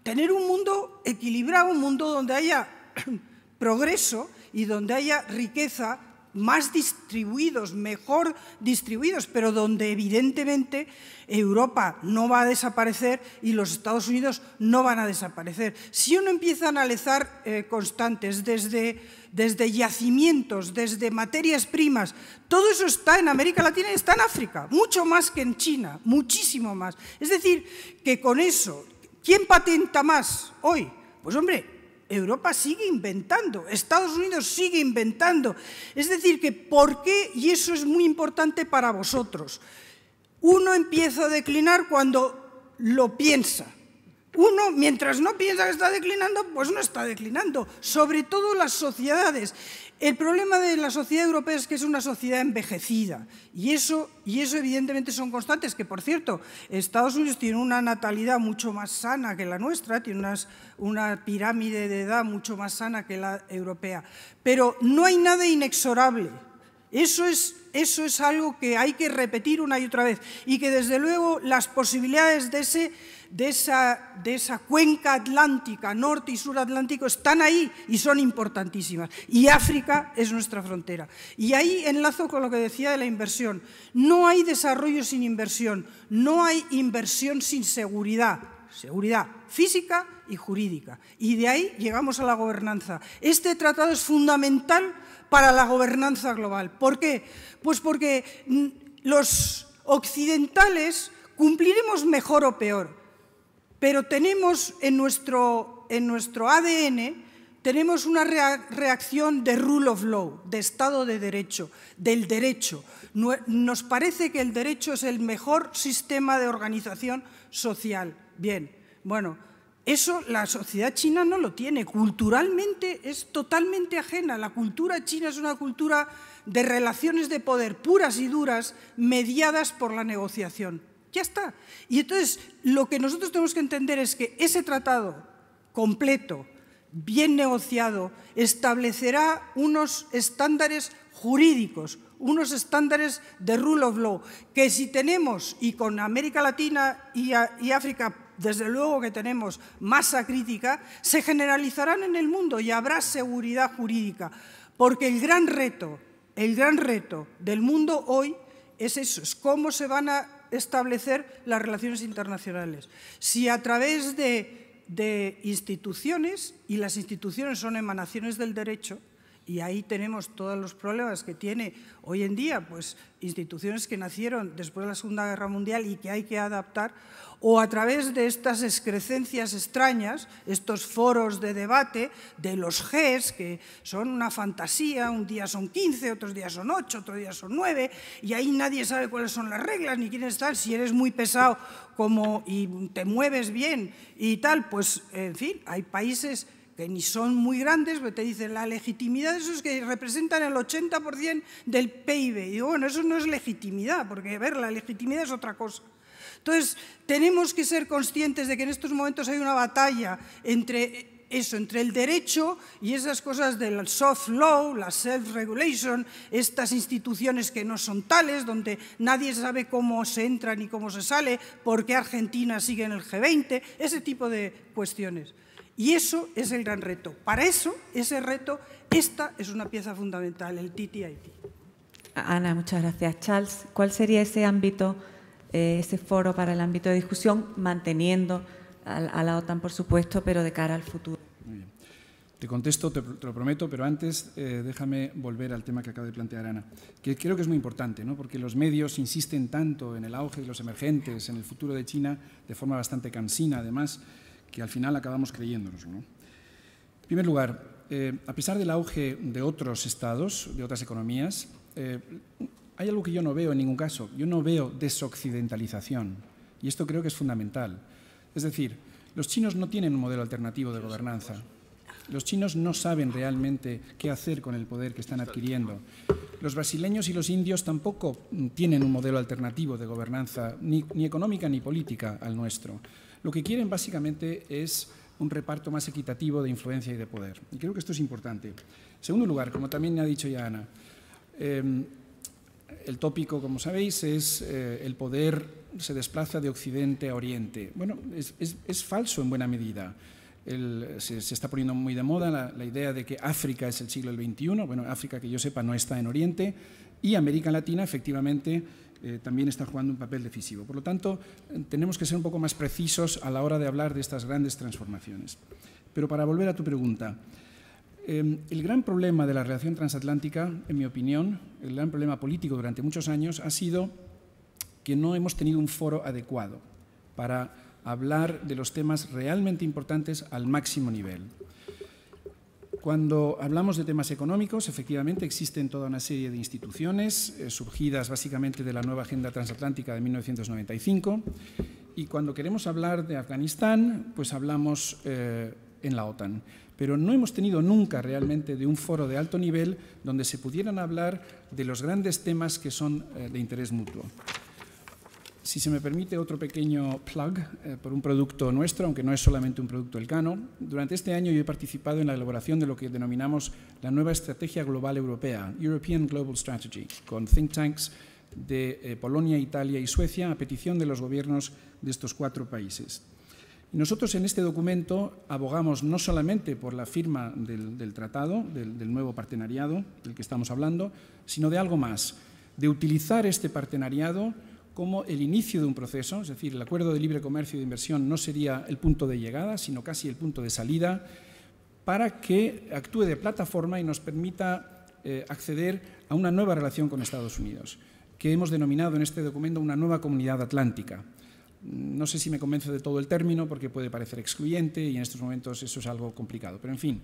tener un mundo equilibrado, un mundo donde haya <clears throat> progreso y donde haya riqueza más distribuidos, mejor distribuidos, pero donde evidentemente Europa no va a desaparecer y los Estados Unidos no van a desaparecer. Si uno empieza a analizar eh, constantes desde, desde yacimientos, desde materias primas, todo eso está en América Latina y está en África, mucho más que en China, muchísimo más. Es decir, que con eso ¿Quién patenta más hoy? Pues hombre, Europa sigue inventando, Estados Unidos sigue inventando. Es decir, que ¿por qué? Y eso es muy importante para vosotros. Uno empieza a declinar cuando lo piensa. Uno, mientras no piensa que está declinando, pues no está declinando. Sobre todo las sociedades. El problema de la sociedad europea es que es una sociedad envejecida y eso, y eso evidentemente son constantes, que por cierto, Estados Unidos tiene una natalidad mucho más sana que la nuestra, tiene una pirámide de edad mucho más sana que la europea, pero no hay nada inexorable. Eso es, eso es algo que hay que repetir una y otra vez y que desde luego las posibilidades de ese de esa, cuenca atlántica, norte y sur atlántico, están ahí y son importantísimas. Y África es nuestra frontera. Y ahí enlazo con lo que decía de la inversión. No hay desarrollo sin inversión, no hay inversión sin seguridad seguridad física y jurídica. Y de ahí llegamos a la gobernanza. Este tratado es fundamental para la gobernanza global. ¿Por qué? Pues porque mm, los occidentales cumpliremos mejor o peor, pero tenemos en nuestro, ADN tenemos una reacción de rule of law, de Estado de Derecho, del derecho. Nos parece que el derecho es el mejor sistema de organización social. Bien, bueno, eso la sociedad china no lo tiene. Culturalmente es totalmente ajena. La cultura china es una cultura de relaciones de poder puras y duras mediadas por la negociación. Ya está. Y entonces lo que nosotros tenemos que entender es que ese tratado completo, bien negociado, establecerá unos estándares jurídicos, unos estándares de rule of law, que si tenemos, y con América Latina y, África desde luego que tenemos masa crítica, se generalizarán en el mundo y habrá seguridad jurídica, porque el gran reto, el gran reto del mundo hoy es eso, es cómo se van a establecer las relaciones internacionales. Si a través de, instituciones, y las instituciones son emanaciones del derecho, y ahí tenemos todos los problemas que tiene hoy en día, pues instituciones que nacieron después de la Segunda Guerra Mundial y que hay que adaptar, o a través de estas excrecencias extrañas, estos foros de debate de los Gs, que son una fantasía, un día son 15, otros días son 8, otros días son 9, y ahí nadie sabe cuáles son las reglas ni quién es si eres muy pesado como, y te mueves bien y tal, pues en fin, hay países que ni son muy grandes, pero te dicen la legitimidad de esos que representan el 80% del PIB. Y digo, bueno, eso no es legitimidad, porque, ver, la legitimidad es otra cosa. Entonces, tenemos que ser conscientes de que en estos momentos hay una batalla entre eso, entre el derecho y esas cosas del soft law, la self-regulation, estas instituciones que no son tales, donde nadie sabe cómo se entra ni cómo se sale, por qué Argentina sigue en el G20, ese tipo de cuestiones. Y eso es el gran reto. Para eso, ese reto, esta es una pieza fundamental, el TTIP. Ana, muchas gracias. Charles, ¿cuál sería ese ámbito? Eh, ese foro para el ámbito de discusión, manteniendo a, la OTAN, por supuesto, pero de cara al futuro. Te contesto, te, lo prometo, pero antes eh, déjame volver al tema que acaba de plantear Ana, que creo que es muy importante, ¿no? porque los medios insisten tanto en el auge de los emergentes, en el futuro de China, de forma bastante cansina además, que al final acabamos creyéndonos. En primer lugar, eh, a pesar del auge de otros estados, de otras economías, hay algo que yo no veo en ningún caso. Yo no veo desoccidentalización. Y esto creo que es fundamental. Es decir, los chinos no tienen un modelo alternativo de gobernanza. Los chinos no saben realmente qué hacer con el poder que están adquiriendo. Los brasileños y los indios tampoco tienen un modelo alternativo de gobernanza, ni, económica ni política, al nuestro. Lo que quieren básicamente es un reparto más equitativo de influencia y de poder. Y creo que esto es importante. En segundo lugar, como también ha dicho ya Ana, em, el tópico, como sabéis, es eh, el poder se desplaza de Occidente a Oriente. Bueno, es, falso en buena medida. se, está poniendo muy de moda la, idea de que África es el siglo XXI. Bueno, África, que yo sepa, no está en Oriente. Y América Latina, efectivamente, eh, también está jugando un papel decisivo. Por lo tanto, tenemos que ser un poco más precisos a la hora de hablar de estas grandes transformaciones. Pero para volver a tu pregunta, Em, el gran problema de la relación transatlántica, en mi opinión, el gran problema político durante muchos años ha sido que no hemos tenido un foro adecuado para hablar de los temas realmente importantes al máximo nivel. Cuando hablamos de temas económicos, efectivamente existen toda una serie de instituciones eh, surgidas básicamente de la nueva Agenda Transatlántica de 1995 y cuando queremos hablar de Afganistán, pues hablamos eh, en la OTAN. Pero no hemos tenido nunca realmente de un foro de alto nivel donde se pudieran hablar de los grandes temas que son eh, de interés mutuo. Si se me permite otro pequeño plug eh, por un producto nuestro, aunque no es solamente un producto elcano, durante este año yo he participado en la elaboración de lo que denominamos la nueva Estrategia Global Europea, European Global Strategy, con think tanks de eh, Polonia, Italia y Suecia a petición de los gobiernos de estos cuatro países. Nosotros en este documento abogamos no solamente por la firma del, tratado, del, nuevo partenariado del que estamos hablando, sino de algo más, de utilizar este partenariado como el inicio de un proceso, es decir, el acuerdo de libre comercio y de inversión no sería el punto de llegada, sino casi el punto de salida, para que actúe de plataforma y nos permita eh, acceder a una nueva relación con Estados Unidos, que hemos denominado en este documento una nueva comunidad atlántica. No sé si me convence de todo el término porque puede parecer excluyente y en estos momentos eso es algo complicado. Pero en fin,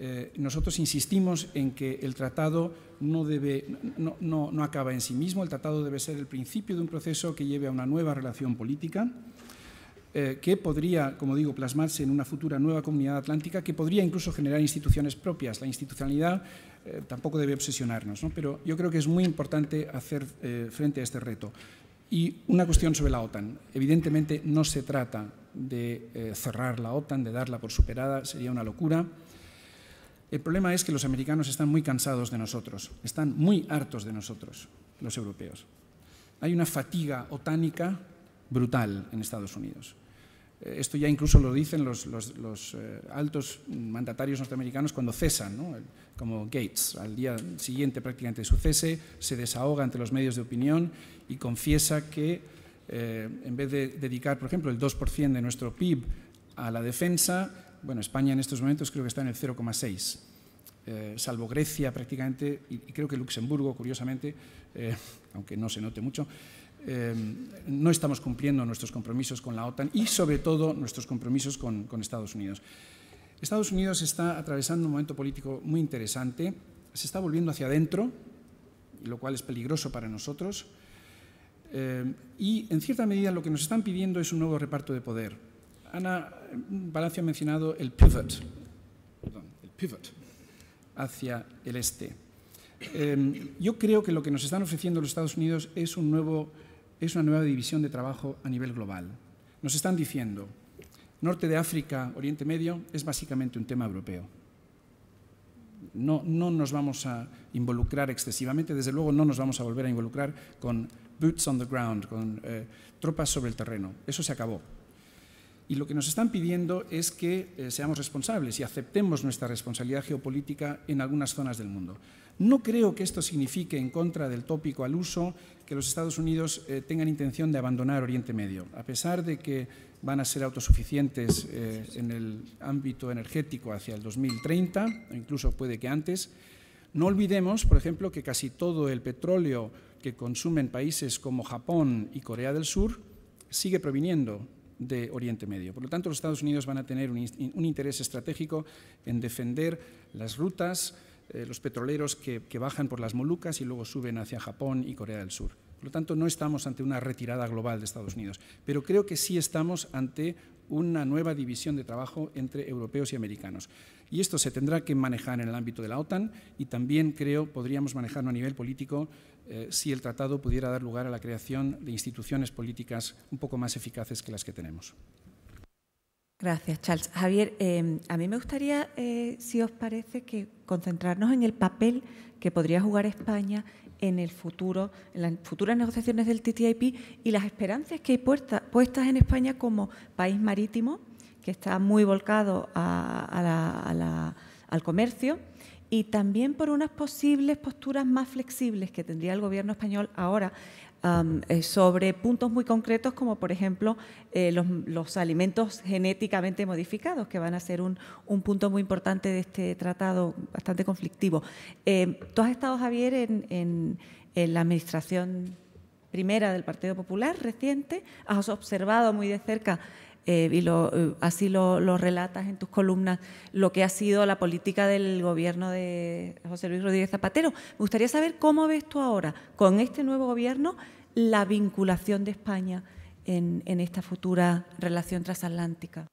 eh, nosotros insistimos en que el tratado no, debe, no, acaba en sí mismo, el tratado debe ser el principio de un proceso que lleve a una nueva relación política, eh, que podría, como digo, plasmarse en una futura nueva comunidad atlántica, que podría incluso generar instituciones propias. La institucionalidad eh, tampoco debe obsesionarnos, pero yo creo que es muy importante hacer frente a este reto. Y una cuestión sobre la OTAN. Evidentemente no se trata de eh, cerrar la OTAN, de darla por superada, sería una locura. El problema es que los americanos están muy cansados de nosotros, están muy hartos de nosotros, los europeos. Hay una fatiga otánica brutal en Estados Unidos. Eh, esto ya incluso lo dicen los, eh, altos mandatarios norteamericanos cuando cesan, como Gates. Al día siguiente prácticamente de su cese, se desahoga ante los medios de opinión y confiesa que eh, en vez de dedicar, por ejemplo, el 2% de nuestro PIB a la defensa, bueno, España en estos momentos creo que está en el 0,6%. salvo Grecia prácticamente, y, creo que Luxemburgo, curiosamente, <laughs> aunque no se note mucho, Em, no estamos cumpliendo nuestros compromisos con la OTAN y sobre todo nuestros compromisos con, Estados Unidos. Estados Unidos está atravesando un momento político muy interesante, se está volviendo hacia adentro, lo cual es peligroso para nosotros, em, y en cierta medida lo que nos están pidiendo es un nuevo reparto de poder. Ana em, Palacio ha mencionado el pivot, hacia el este. yo creo que lo que nos están ofreciendo los Estados Unidos es un nuevo es una nueva división de trabajo a nivel global. Nos están diciendo, norte de África, Oriente Medio, es básicamente un tema europeo. No, no nos vamos a involucrar excesivamente, desde luego no nos vamos a volver a involucrar con boots on the ground, con eh, tropas sobre el terreno. Eso se acabó. Y lo que nos están pidiendo es que eh, seamos responsables y aceptemos nuestra responsabilidad geopolítica en algunas zonas del mundo. No creo que esto signifique en contra del tópico al uso que los Estados Unidos eh, tengan intención de abandonar Oriente Medio. A pesar de que van a ser autosuficientes eh, en el ámbito energético hacia el 2030, incluso puede que antes, no olvidemos, por ejemplo, que casi todo el petróleo que consumen países como Japón y Corea del Sur sigue proviniendo de Oriente Medio. Por lo tanto, los Estados Unidos van a tener un interés estratégico en defender las rutas, eh, los petroleros que, bajan por las Molucas y luego suben hacia Japón y Corea del Sur. Por lo tanto, no estamos ante una retirada global de Estados Unidos, pero creo que sí estamos ante una nueva división de trabajo entre europeos y americanos. Y esto se tendrá que manejar en el ámbito de la OTAN y también creo podríamos manejarlo a nivel político eh, si el tratado pudiera dar lugar a la creación de instituciones políticas un poco más eficaces que las que tenemos. Gracias, Charles. Javier, eh, a mí me gustaría, eh, si os parece, que concentrarnos en el papel que podría jugar España en el futuro, en las futuras negociaciones del TTIP y las esperanzas que hay puestas en España como país marítimo, que está muy volcado al comercio, y también por unas posibles posturas más flexibles que tendría el gobierno español ahora eh, sobre puntos muy concretos como por ejemplo eh, los, alimentos genéticamente modificados, que van a ser un, punto muy importante de este tratado bastante conflictivo. Eh, tú has estado, Javier, en, en la administración primera del Partido Popular reciente, has observado muy de cerca eh, y eh, así lo, relatas en tus columnas, lo que ha sido la política del gobierno de José Luis Rodríguez Zapatero. Me gustaría saber cómo ves tú ahora, con este nuevo gobierno, la vinculación de España en, esta futura relación transatlántica.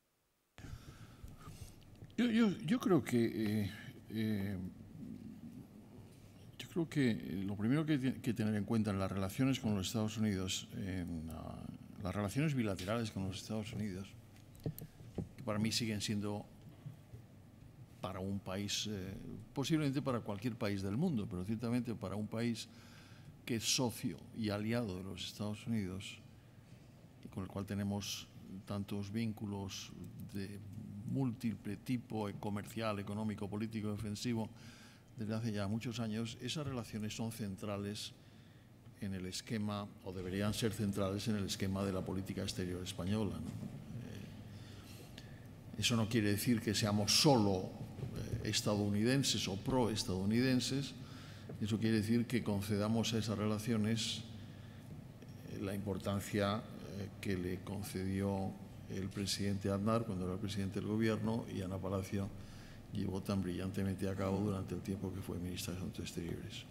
Yo, creo que... Eh, creo que lo primero que hay que tener en cuenta en las relaciones con los Estados Unidos las relaciones bilaterales con los Estados Unidos, que para mí siguen siendo para un país, eh, posiblemente para cualquier país del mundo, pero ciertamente para un país que es socio y aliado de los Estados Unidos, y con el cual tenemos tantos vínculos de múltiple tipo, eh, comercial, económico, político, defensivo, desde hace ya muchos años, esas relaciones son centrales en el esquema, o deberían ser centrales en el esquema de la política exterior española. Eh, eso no quiere decir que seamos solo eh, estadounidenses o pro-estadounidenses, eso quiere decir que concedamos a esas relaciones eh, la importancia que le concedió el presidente Aznar cuando era presidente del gobierno y Ana Palacio llevó tan brillantemente a cabo durante el tiempo que fue ministra de Asuntos Exteriores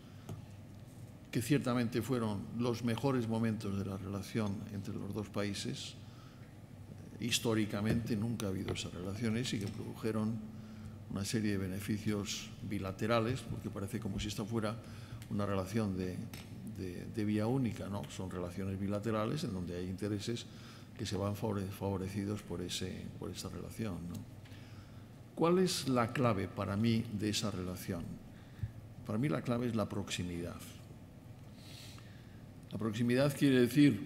que ciertamente fueron los mejores momentos de la relación entre los dos países. Históricamente nunca ha habido esas relaciones y que produjeron una serie de beneficios bilaterales, porque parece como si esta fuera una relación de, vía única, ¿no? Son relaciones bilaterales en donde hay intereses que se van favorecidos por, ese, por esa relación. ¿Cuál es la clave para mí de esa relación? Para mí la clave es la proximidad. La proximidad quiere decir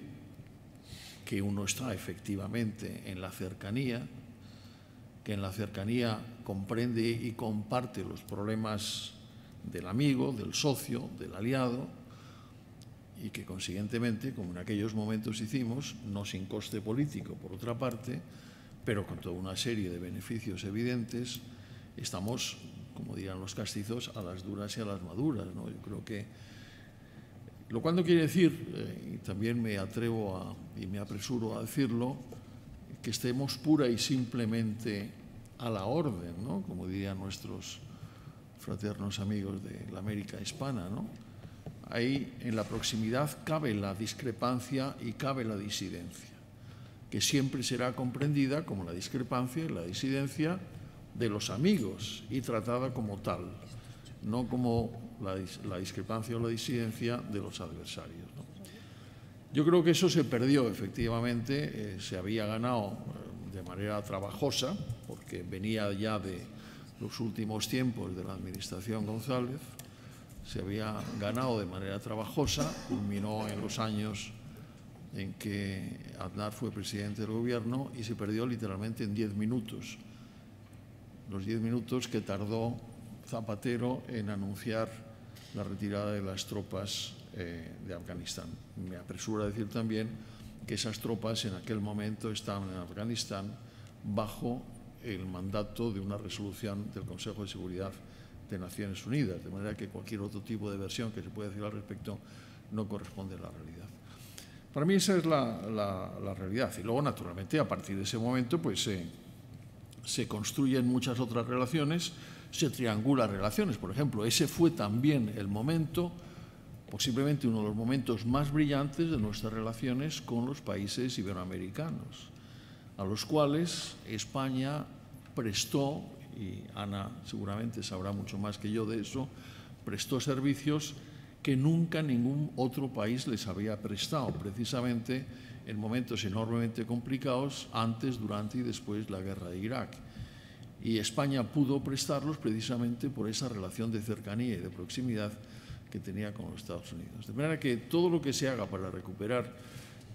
que uno está efectivamente en la cercanía, que en la cercanía comprende y comparte los problemas del amigo, del socio, del aliado, y que consiguientemente, como en aquellos momentos hicimos, no sin coste político por otra parte, pero con toda una serie de beneficios evidentes, estamos, como dirán los castizos, a las duras y a las maduras. Yo creo que lo cual no quiere decir, eh, y también me atrevo a, y me apresuro a decirlo, que estemos pura y simplemente a la orden, ¿no? como dirían nuestros fraternos amigos de la América hispana. Ahí en la proximidad cabe la discrepancia y cabe la disidencia, que siempre será comprendida como la discrepancia y la disidencia de los amigos y tratada como tal, no como la, discrepancia o la disidencia de los adversarios. Yo creo que eso se perdió, efectivamente, eh, se había ganado eh, de manera trabajosa, porque venía ya de los últimos tiempos de la Administración González, se había ganado de manera trabajosa, culminó en los años en que Aznar fue presidente del gobierno y se perdió literalmente en diez minutos. Los diez minutos que tardó Zapatero en anunciar la retirada de las tropas eh, de Afganistán. Me apresuro a decir también que esas tropas en aquel momento estaban en Afganistán bajo el mandato de una resolución del Consejo de Seguridad de Naciones Unidas, de manera que cualquier otro tipo de versión que se pueda decir al respecto no corresponde a la realidad. Para mí esa es la, realidad. Y luego, naturalmente, a partir de ese momento, pues eh, se construyen muchas otras relaciones se triangula relaciones. Por ejemplo, ese fue también el momento, posiblemente uno de los momentos más brillantes de nuestras relaciones con los países iberoamericanos, a los cuales España prestó, y Ana seguramente sabrá mucho más que yo de eso, prestó servicios que nunca ningún otro país les había prestado, precisamente en momentos enormemente complicados antes, durante y después la guerra de Irak y España pudo prestarlos precisamente por esa relación de cercanía y de proximidad que tenía con los Estados Unidos. De manera que todo lo que se haga para recuperar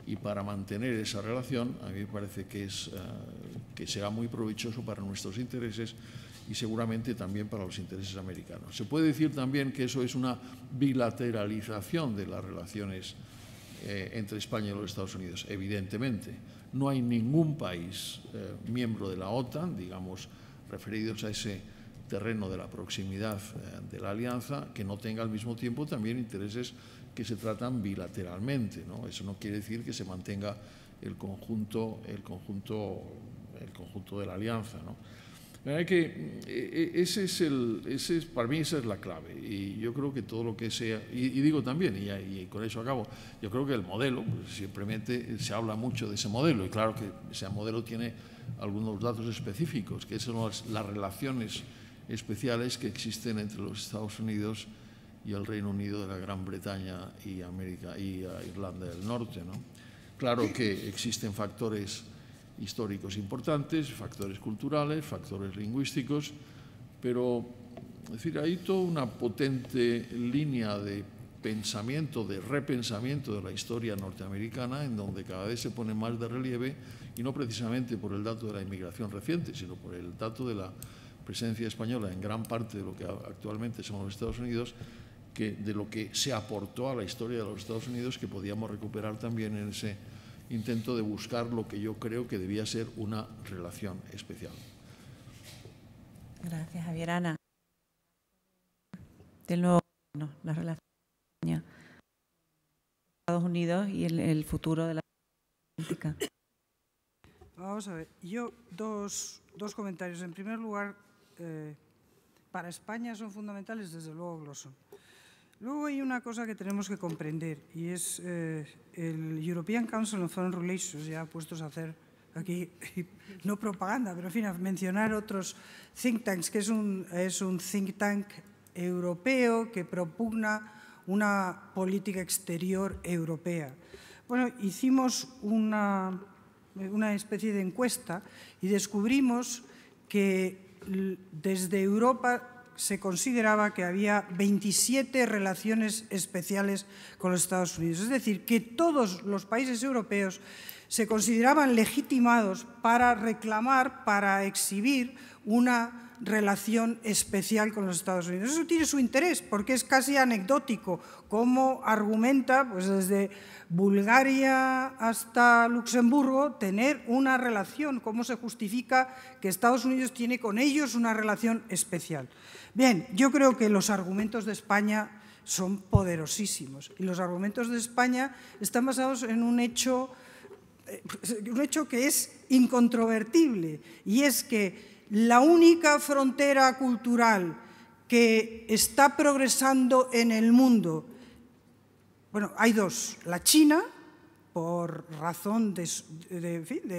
y para mantener esa relación, a mí me parece que, es, eh, que será muy provechoso para nuestros intereses y seguramente también para los intereses americanos. Se puede decir también que eso es una bilateralización de las relaciones eh, entre España y los Estados Unidos, evidentemente. No hay ningún país eh, miembro de la OTAN, digamos, referidos a ese terreno de la proximidad eh, de la alianza que no tenga al mismo tiempo también intereses que se tratan bilateralmente. ¿no? Eso no quiere decir que se mantenga el conjunto, el conjunto, el conjunto de la alianza que eh, eh, ese es el, ese para mí esa es la clave. Y yo creo que todo lo que sea, y, digo también, y, con eso acabo, yo creo que el modelo, pues, simplemente se habla mucho de ese modelo, y claro que ese modelo tiene algunos datos específicos, que son las, las relaciones especiales que existen entre los Estados Unidos y el Reino Unido de la Gran Bretaña y América y eh, Irlanda del Norte. ¿no? Claro que existen factores históricos importantes, factores culturales, factores lingüísticos, pero es decir, hay toda una potente línea de pensamiento, de repensamiento de la historia norteamericana, en donde cada vez se pone más de relieve, y no precisamente por el dato de la inmigración reciente, sino por el dato de la presencia española en gran parte de lo que actualmente son los Estados Unidos, que de lo que se aportó a la historia de los Estados Unidos, que podíamos recuperar también en ese intento de buscar lo que yo creo que debía ser una relación especial. Gracias, Javier Ana. De nuevo, la relación de Estados Unidos y el, futuro de la política. Vamos a ver, yo dos, comentarios. En primer lugar, eh, para España son fundamentales, desde luego lo Luego hay una cosa que tenemos que comprender y es eh, el European Council on Foreign Relations, ya puestos a hacer aquí, <laughs> no propaganda, pero en fin, mencionar otros think tanks, que es un, es un think tank europeo que propugna una política exterior europea. Bueno, hicimos una, una especie de encuesta y descubrimos que desde Europa se consideraba que había 27 relaciones especiales con los Estados Unidos. Es decir, que todos los países europeos se consideraban legitimados para reclamar, para exhibir una relación especial con los Estados Unidos. Eso tiene su interés porque es casi anecdótico cómo argumenta pues desde Bulgaria hasta Luxemburgo tener una relación, cómo se justifica que Estados Unidos tiene con ellos una relación especial. Bien, yo creo que los argumentos de España son poderosísimos y los argumentos de España están basados en un hecho eh, un hecho que es incontrovertible y es que la única frontera cultural que está progresando en el mundo. Bueno, hay dos, la China, por razón de,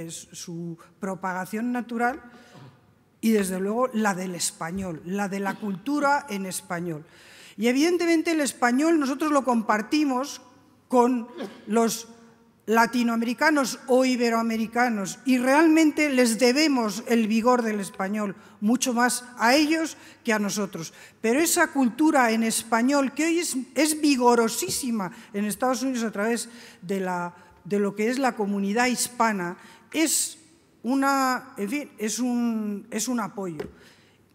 su propagación natural, y desde luego la del español, la de la cultura en español. Y evidentemente el español nosotros lo compartimos con los latinoamericanos o iberoamericanos y realmente les debemos el vigor del español, mucho más a ellos que a nosotros. Pero esa cultura en español que hoy es, es vigorosísima en Estados Unidos a través de, la, de lo que es la comunidad hispana es, una, es, un, es un apoyo.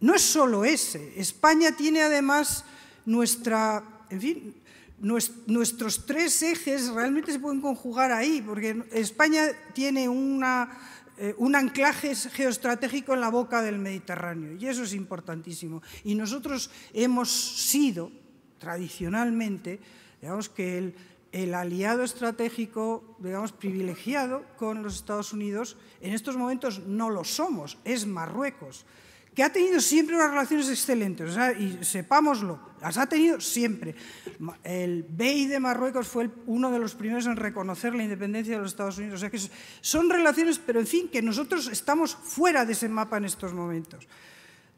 No es solo ese, España tiene además nuestra nuestros tres ejes realmente se pueden conjugar ahí, porque España tiene eh, un anclaje geoestratégico en la boca del Mediterráneo, y eso es importantísimo. Y nosotros hemos sido, tradicionalmente, digamos que el, el aliado estratégico, digamos, privilegiado con los Estados Unidos, en estos momentos no lo somos, es Marruecos que ha tenido siempre unas relaciones excelentes, y sepámoslo, las ha tenido siempre. El BEI de Marruecos fue uno de los primeros en reconocer la independencia de los Estados Unidos, o sea que son relaciones, pero en fin, que nosotros estamos fuera de ese mapa en estos momentos.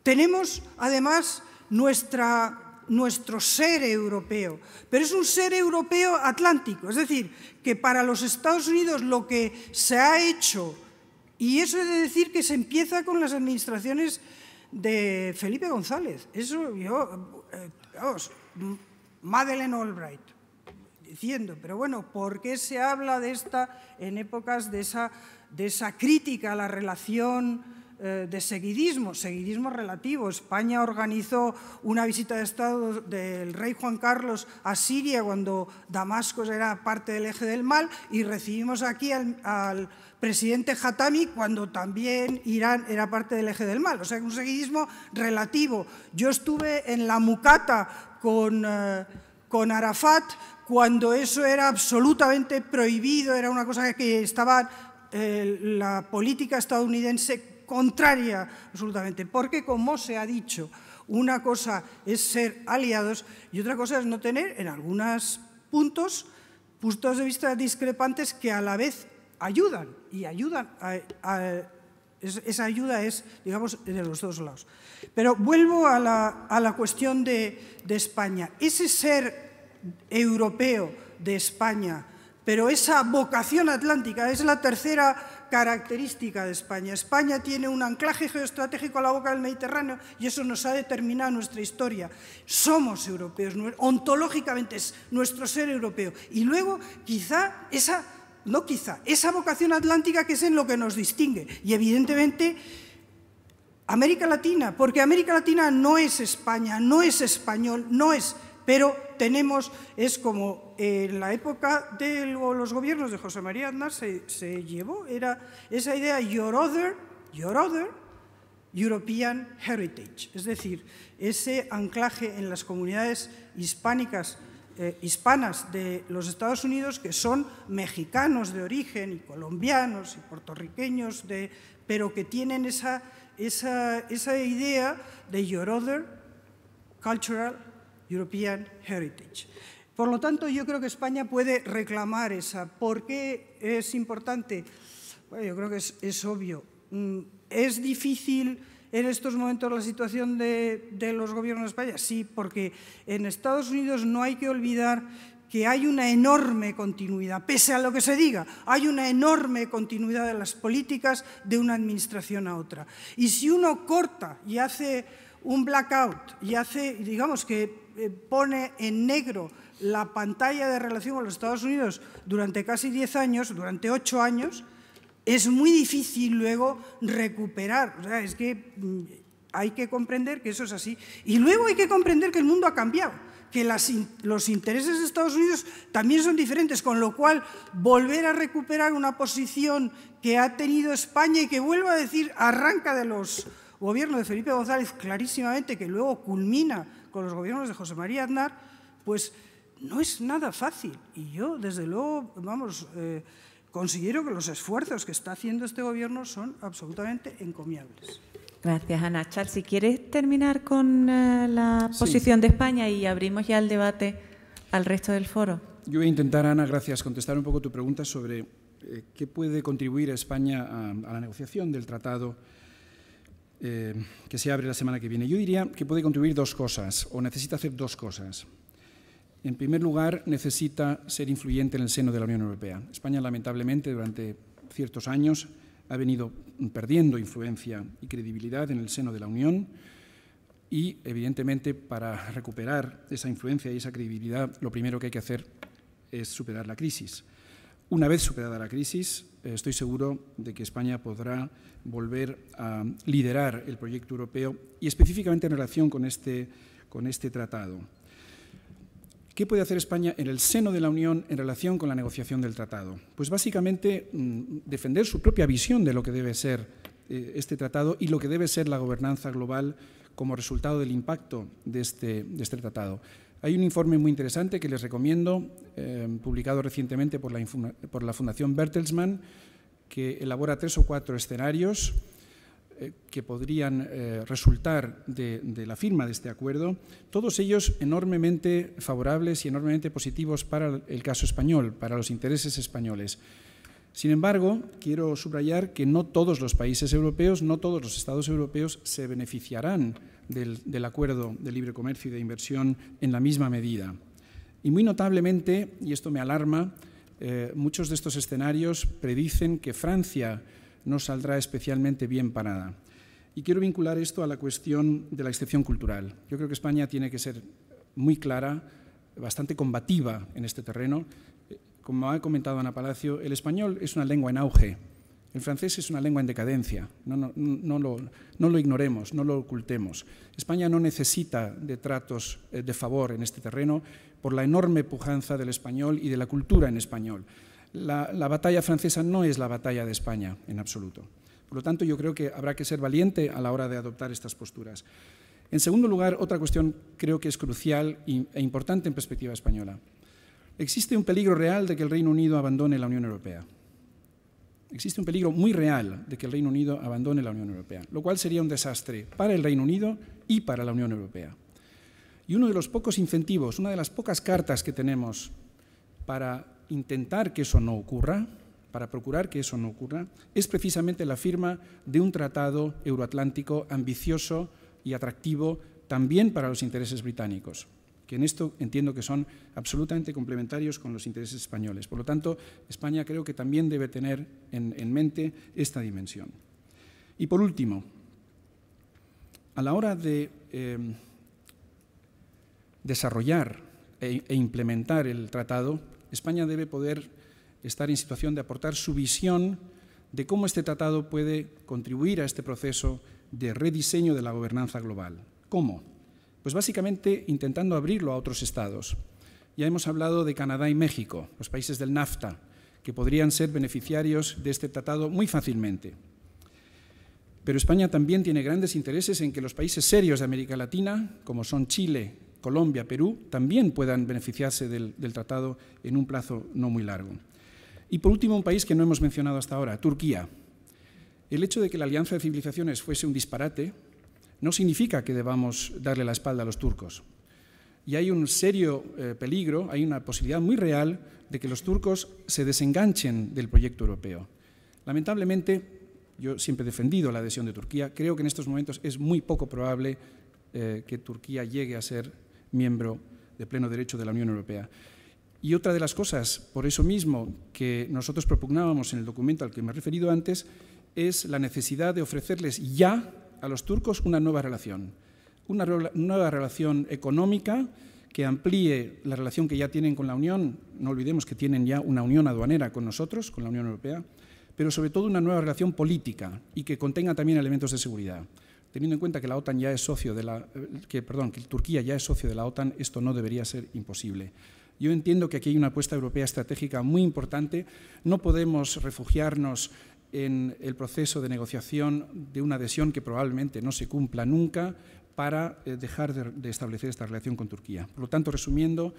Tenemos, además, nuestra, nuestro ser europeo, pero es un ser europeo atlántico, es decir, que para los Estados Unidos lo que se ha hecho, y eso es decir que se empieza con las administraciones de Felipe González. Eso yo, eh, Madeleine Albright diciendo, pero bueno, ¿por qué se habla de esta en épocas de esa, de esa crítica a la relación eh, de seguidismo, seguidismo relativo. España organizó una visita de Estado del rey Juan Carlos a Siria cuando Damasco era parte del eje del mal y recibimos aquí al presidente Hatami cuando también Irán era parte del eje del mal. O sea, un seguidismo relativo. Yo estuve en la mucata con, eh, con Arafat cuando eso era absolutamente prohibido, era una cosa que estaba eh, la política estadounidense contraria absolutamente. Porque, como se ha dicho, una cosa es ser aliados y otra cosa es no tener en algunos puntos puntos de vista discrepantes que a la vez ayudan y ayudan a, esa ayuda es, digamos, de los dos lados. Pero vuelvo a la, a cuestión de, de, España. Ese ser europeo de España, pero esa vocación atlántica es la tercera característica de España. España tiene un anclaje geoestratégico a la boca del Mediterráneo y eso nos ha determinado nuestra historia. Somos europeos, ontológicamente es nuestro ser europeo. Y luego, quizá, esa no quizá, esa vocación atlántica que es en lo que nos distingue. Y evidentemente América Latina, porque América Latina no es España, no es español, no es, pero tenemos, es como en eh, la época de los gobiernos de José María Aznar se, llevó, era esa idea, your other, your other, European Heritage, es decir, ese anclaje en las comunidades hispánicas eh, hispanas de los Estados Unidos que son mexicanos de origen y colombianos y puertorriqueños, pero que tienen esa, idea de your other cultural European heritage. Por lo tanto, yo creo que España puede reclamar esa. ¿Por qué es importante? Bueno, yo creo que es, es obvio. Mm, es difícil en estos momentos la situación de, los gobiernos de España? Sí, porque en Estados Unidos no hay que olvidar que hay una enorme continuidad, pese a lo que se diga, hay una enorme continuidad de las políticas de una administración a otra. Y si uno corta y hace un blackout y hace, digamos que eh, pone en negro la pantalla de relación con los Estados Unidos durante casi 10 años, durante ocho años, es muy difícil luego recuperar. O sea, es que mm, hay que comprender que eso es así. Y luego hay que comprender que el mundo ha cambiado, que los intereses de Estados Unidos también son diferentes, con lo cual volver a recuperar una posición que ha tenido España y que vuelvo a decir, arranca de los gobiernos de Felipe González clarísimamente, que luego culmina con los gobiernos de José María Aznar, pues no es nada fácil. Y yo, desde luego, vamos... Eh, considero que los esfuerzos que está haciendo este gobierno son absolutamente encomiables. Gracias, Ana. Charles, si quieres terminar con eh, la posición de España y abrimos ya el debate al resto del foro. Yo voy a intentar, Ana, gracias, contestar un poco tu pregunta sobre eh, qué puede contribuir España a, la negociación del tratado eh, que se abre la semana que viene. Yo diría que puede contribuir dos cosas, o necesita hacer dos cosas. En primer lugar, necesita ser influyente en el seno de la Unión Europea. España, lamentablemente, durante ciertos años ha venido perdiendo influencia y credibilidad en el seno de la Unión y, evidentemente, para recuperar esa influencia y esa credibilidad, lo primero que hay que hacer es superar la crisis. Una vez superada la crisis, eh, estoy seguro de que España podrá volver a liderar el proyecto europeo y específicamente en relación con este, con este tratado. ¿Qué puede hacer España en el seno de la Unión en relación con la negociación del tratado? Pues básicamente mm, defender su propia visión de lo que debe ser eh, este tratado y lo que debe ser la gobernanza global como resultado del impacto de este, este tratado. Hay un informe muy interesante que les recomiendo, eh, publicado recientemente por la, por la Fundación Bertelsmann, que elabora tres o cuatro escenarios eh, que podrían eh, resultar de, la firma de este acuerdo, todos ellos enormemente favorables y enormemente positivos para el caso español, para los intereses españoles. Sin embargo, quiero subrayar que no todos los países europeos, no todos los Estados europeos se beneficiarán del, acuerdo de libre comercio y de inversión en la misma medida. Y muy notablemente, y esto me alarma, eh, muchos de estos escenarios predicen que Francia no saldrá especialmente bien para nada. Y quiero vincular esto a la cuestión de la excepción cultural. Yo creo que España tiene que ser muy clara, bastante combativa en este terreno. Eh, como ha comentado Ana Palacio, el español es una lengua en auge, el francés es una lengua en decadencia, no, lo, ignoremos, no lo ocultemos. España no necesita de tratos eh, de favor en este terreno por la enorme pujanza del español y de la cultura en español la, batalla francesa no es la batalla de España en absoluto. Por lo tanto, yo creo que habrá que ser valiente a la hora de adoptar estas posturas. En segundo lugar, otra cuestión creo que es crucial e importante en perspectiva española. Existe un peligro real de que el Reino Unido abandone la Unión Europea. Existe un peligro muy real de que el Reino Unido abandone la Unión Europea, lo cual sería un desastre para el Reino Unido y para la Unión Europea. Y uno de los pocos incentivos, una de las pocas cartas que tenemos para intentar que eso no ocurra, para procurar que eso no ocurra, es precisamente la firma de un tratado euroatlántico ambicioso y atractivo también para los intereses británicos, que en esto entiendo que son absolutamente complementarios con los intereses españoles. Por lo tanto, España creo que también debe tener en, mente esta dimensión. Y por último, a la hora de em, desarrollar e, e implementar el tratado, España debe poder estar en situación de aportar su visión de cómo este tratado puede contribuir a este proceso de rediseño de la gobernanza global. ¿Cómo? Pues básicamente intentando abrirlo a otros estados. Ya hemos hablado de Canadá y México, los países del NAFTA, que podrían ser beneficiarios de este tratado muy fácilmente. Pero España también tiene grandes intereses en que los países serios de América Latina, como son Chile, Colombia, Perú, también puedan beneficiarse del, tratado en un plazo no muy largo. Y por último, un país que no hemos mencionado hasta ahora, Turquía. El hecho de que la Alianza de Civilizaciones fuese un disparate no significa que debamos darle la espalda a los turcos. Y hay un serio eh, peligro, hay una posibilidad muy real de que los turcos se desenganchen del proyecto europeo. Lamentablemente, yo siempre he defendido la adhesión de Turquía, creo que en estos momentos es muy poco probable eh, que Turquía llegue a ser miembro de pleno derecho de la Unión Europea. Y otra de las cosas, por eso mismo, que nosotros propugnábamos en el documento al que me he referido antes, es la necesidad de ofrecerles ya a los turcos una nueva relación, una nueva relación económica que amplíe la relación que ya tienen con la Unión, no olvidemos que tienen ya una unión aduanera con nosotros, con la Unión Europea, pero sobre todo una nueva relación política y que contenga también elementos de seguridad. Teniendo en cuenta que la OTAN ya es socio de la, eh, que, perdón, que Turquía ya es socio de la OTAN, esto no debería ser imposible. Yo entiendo que aquí hay una apuesta europea estratégica muy importante. No podemos refugiarnos en el proceso de negociación de una adhesión que probablemente no se cumpla nunca para eh, dejar de, de establecer esta relación con Turquía. Por lo tanto, resumiendo,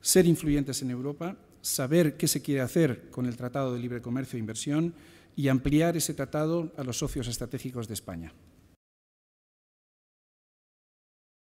ser influyentes en Europa, saber qué se quiere hacer con el Tratado de Libre Comercio e Inversión y ampliar ese tratado a los socios estratégicos de España.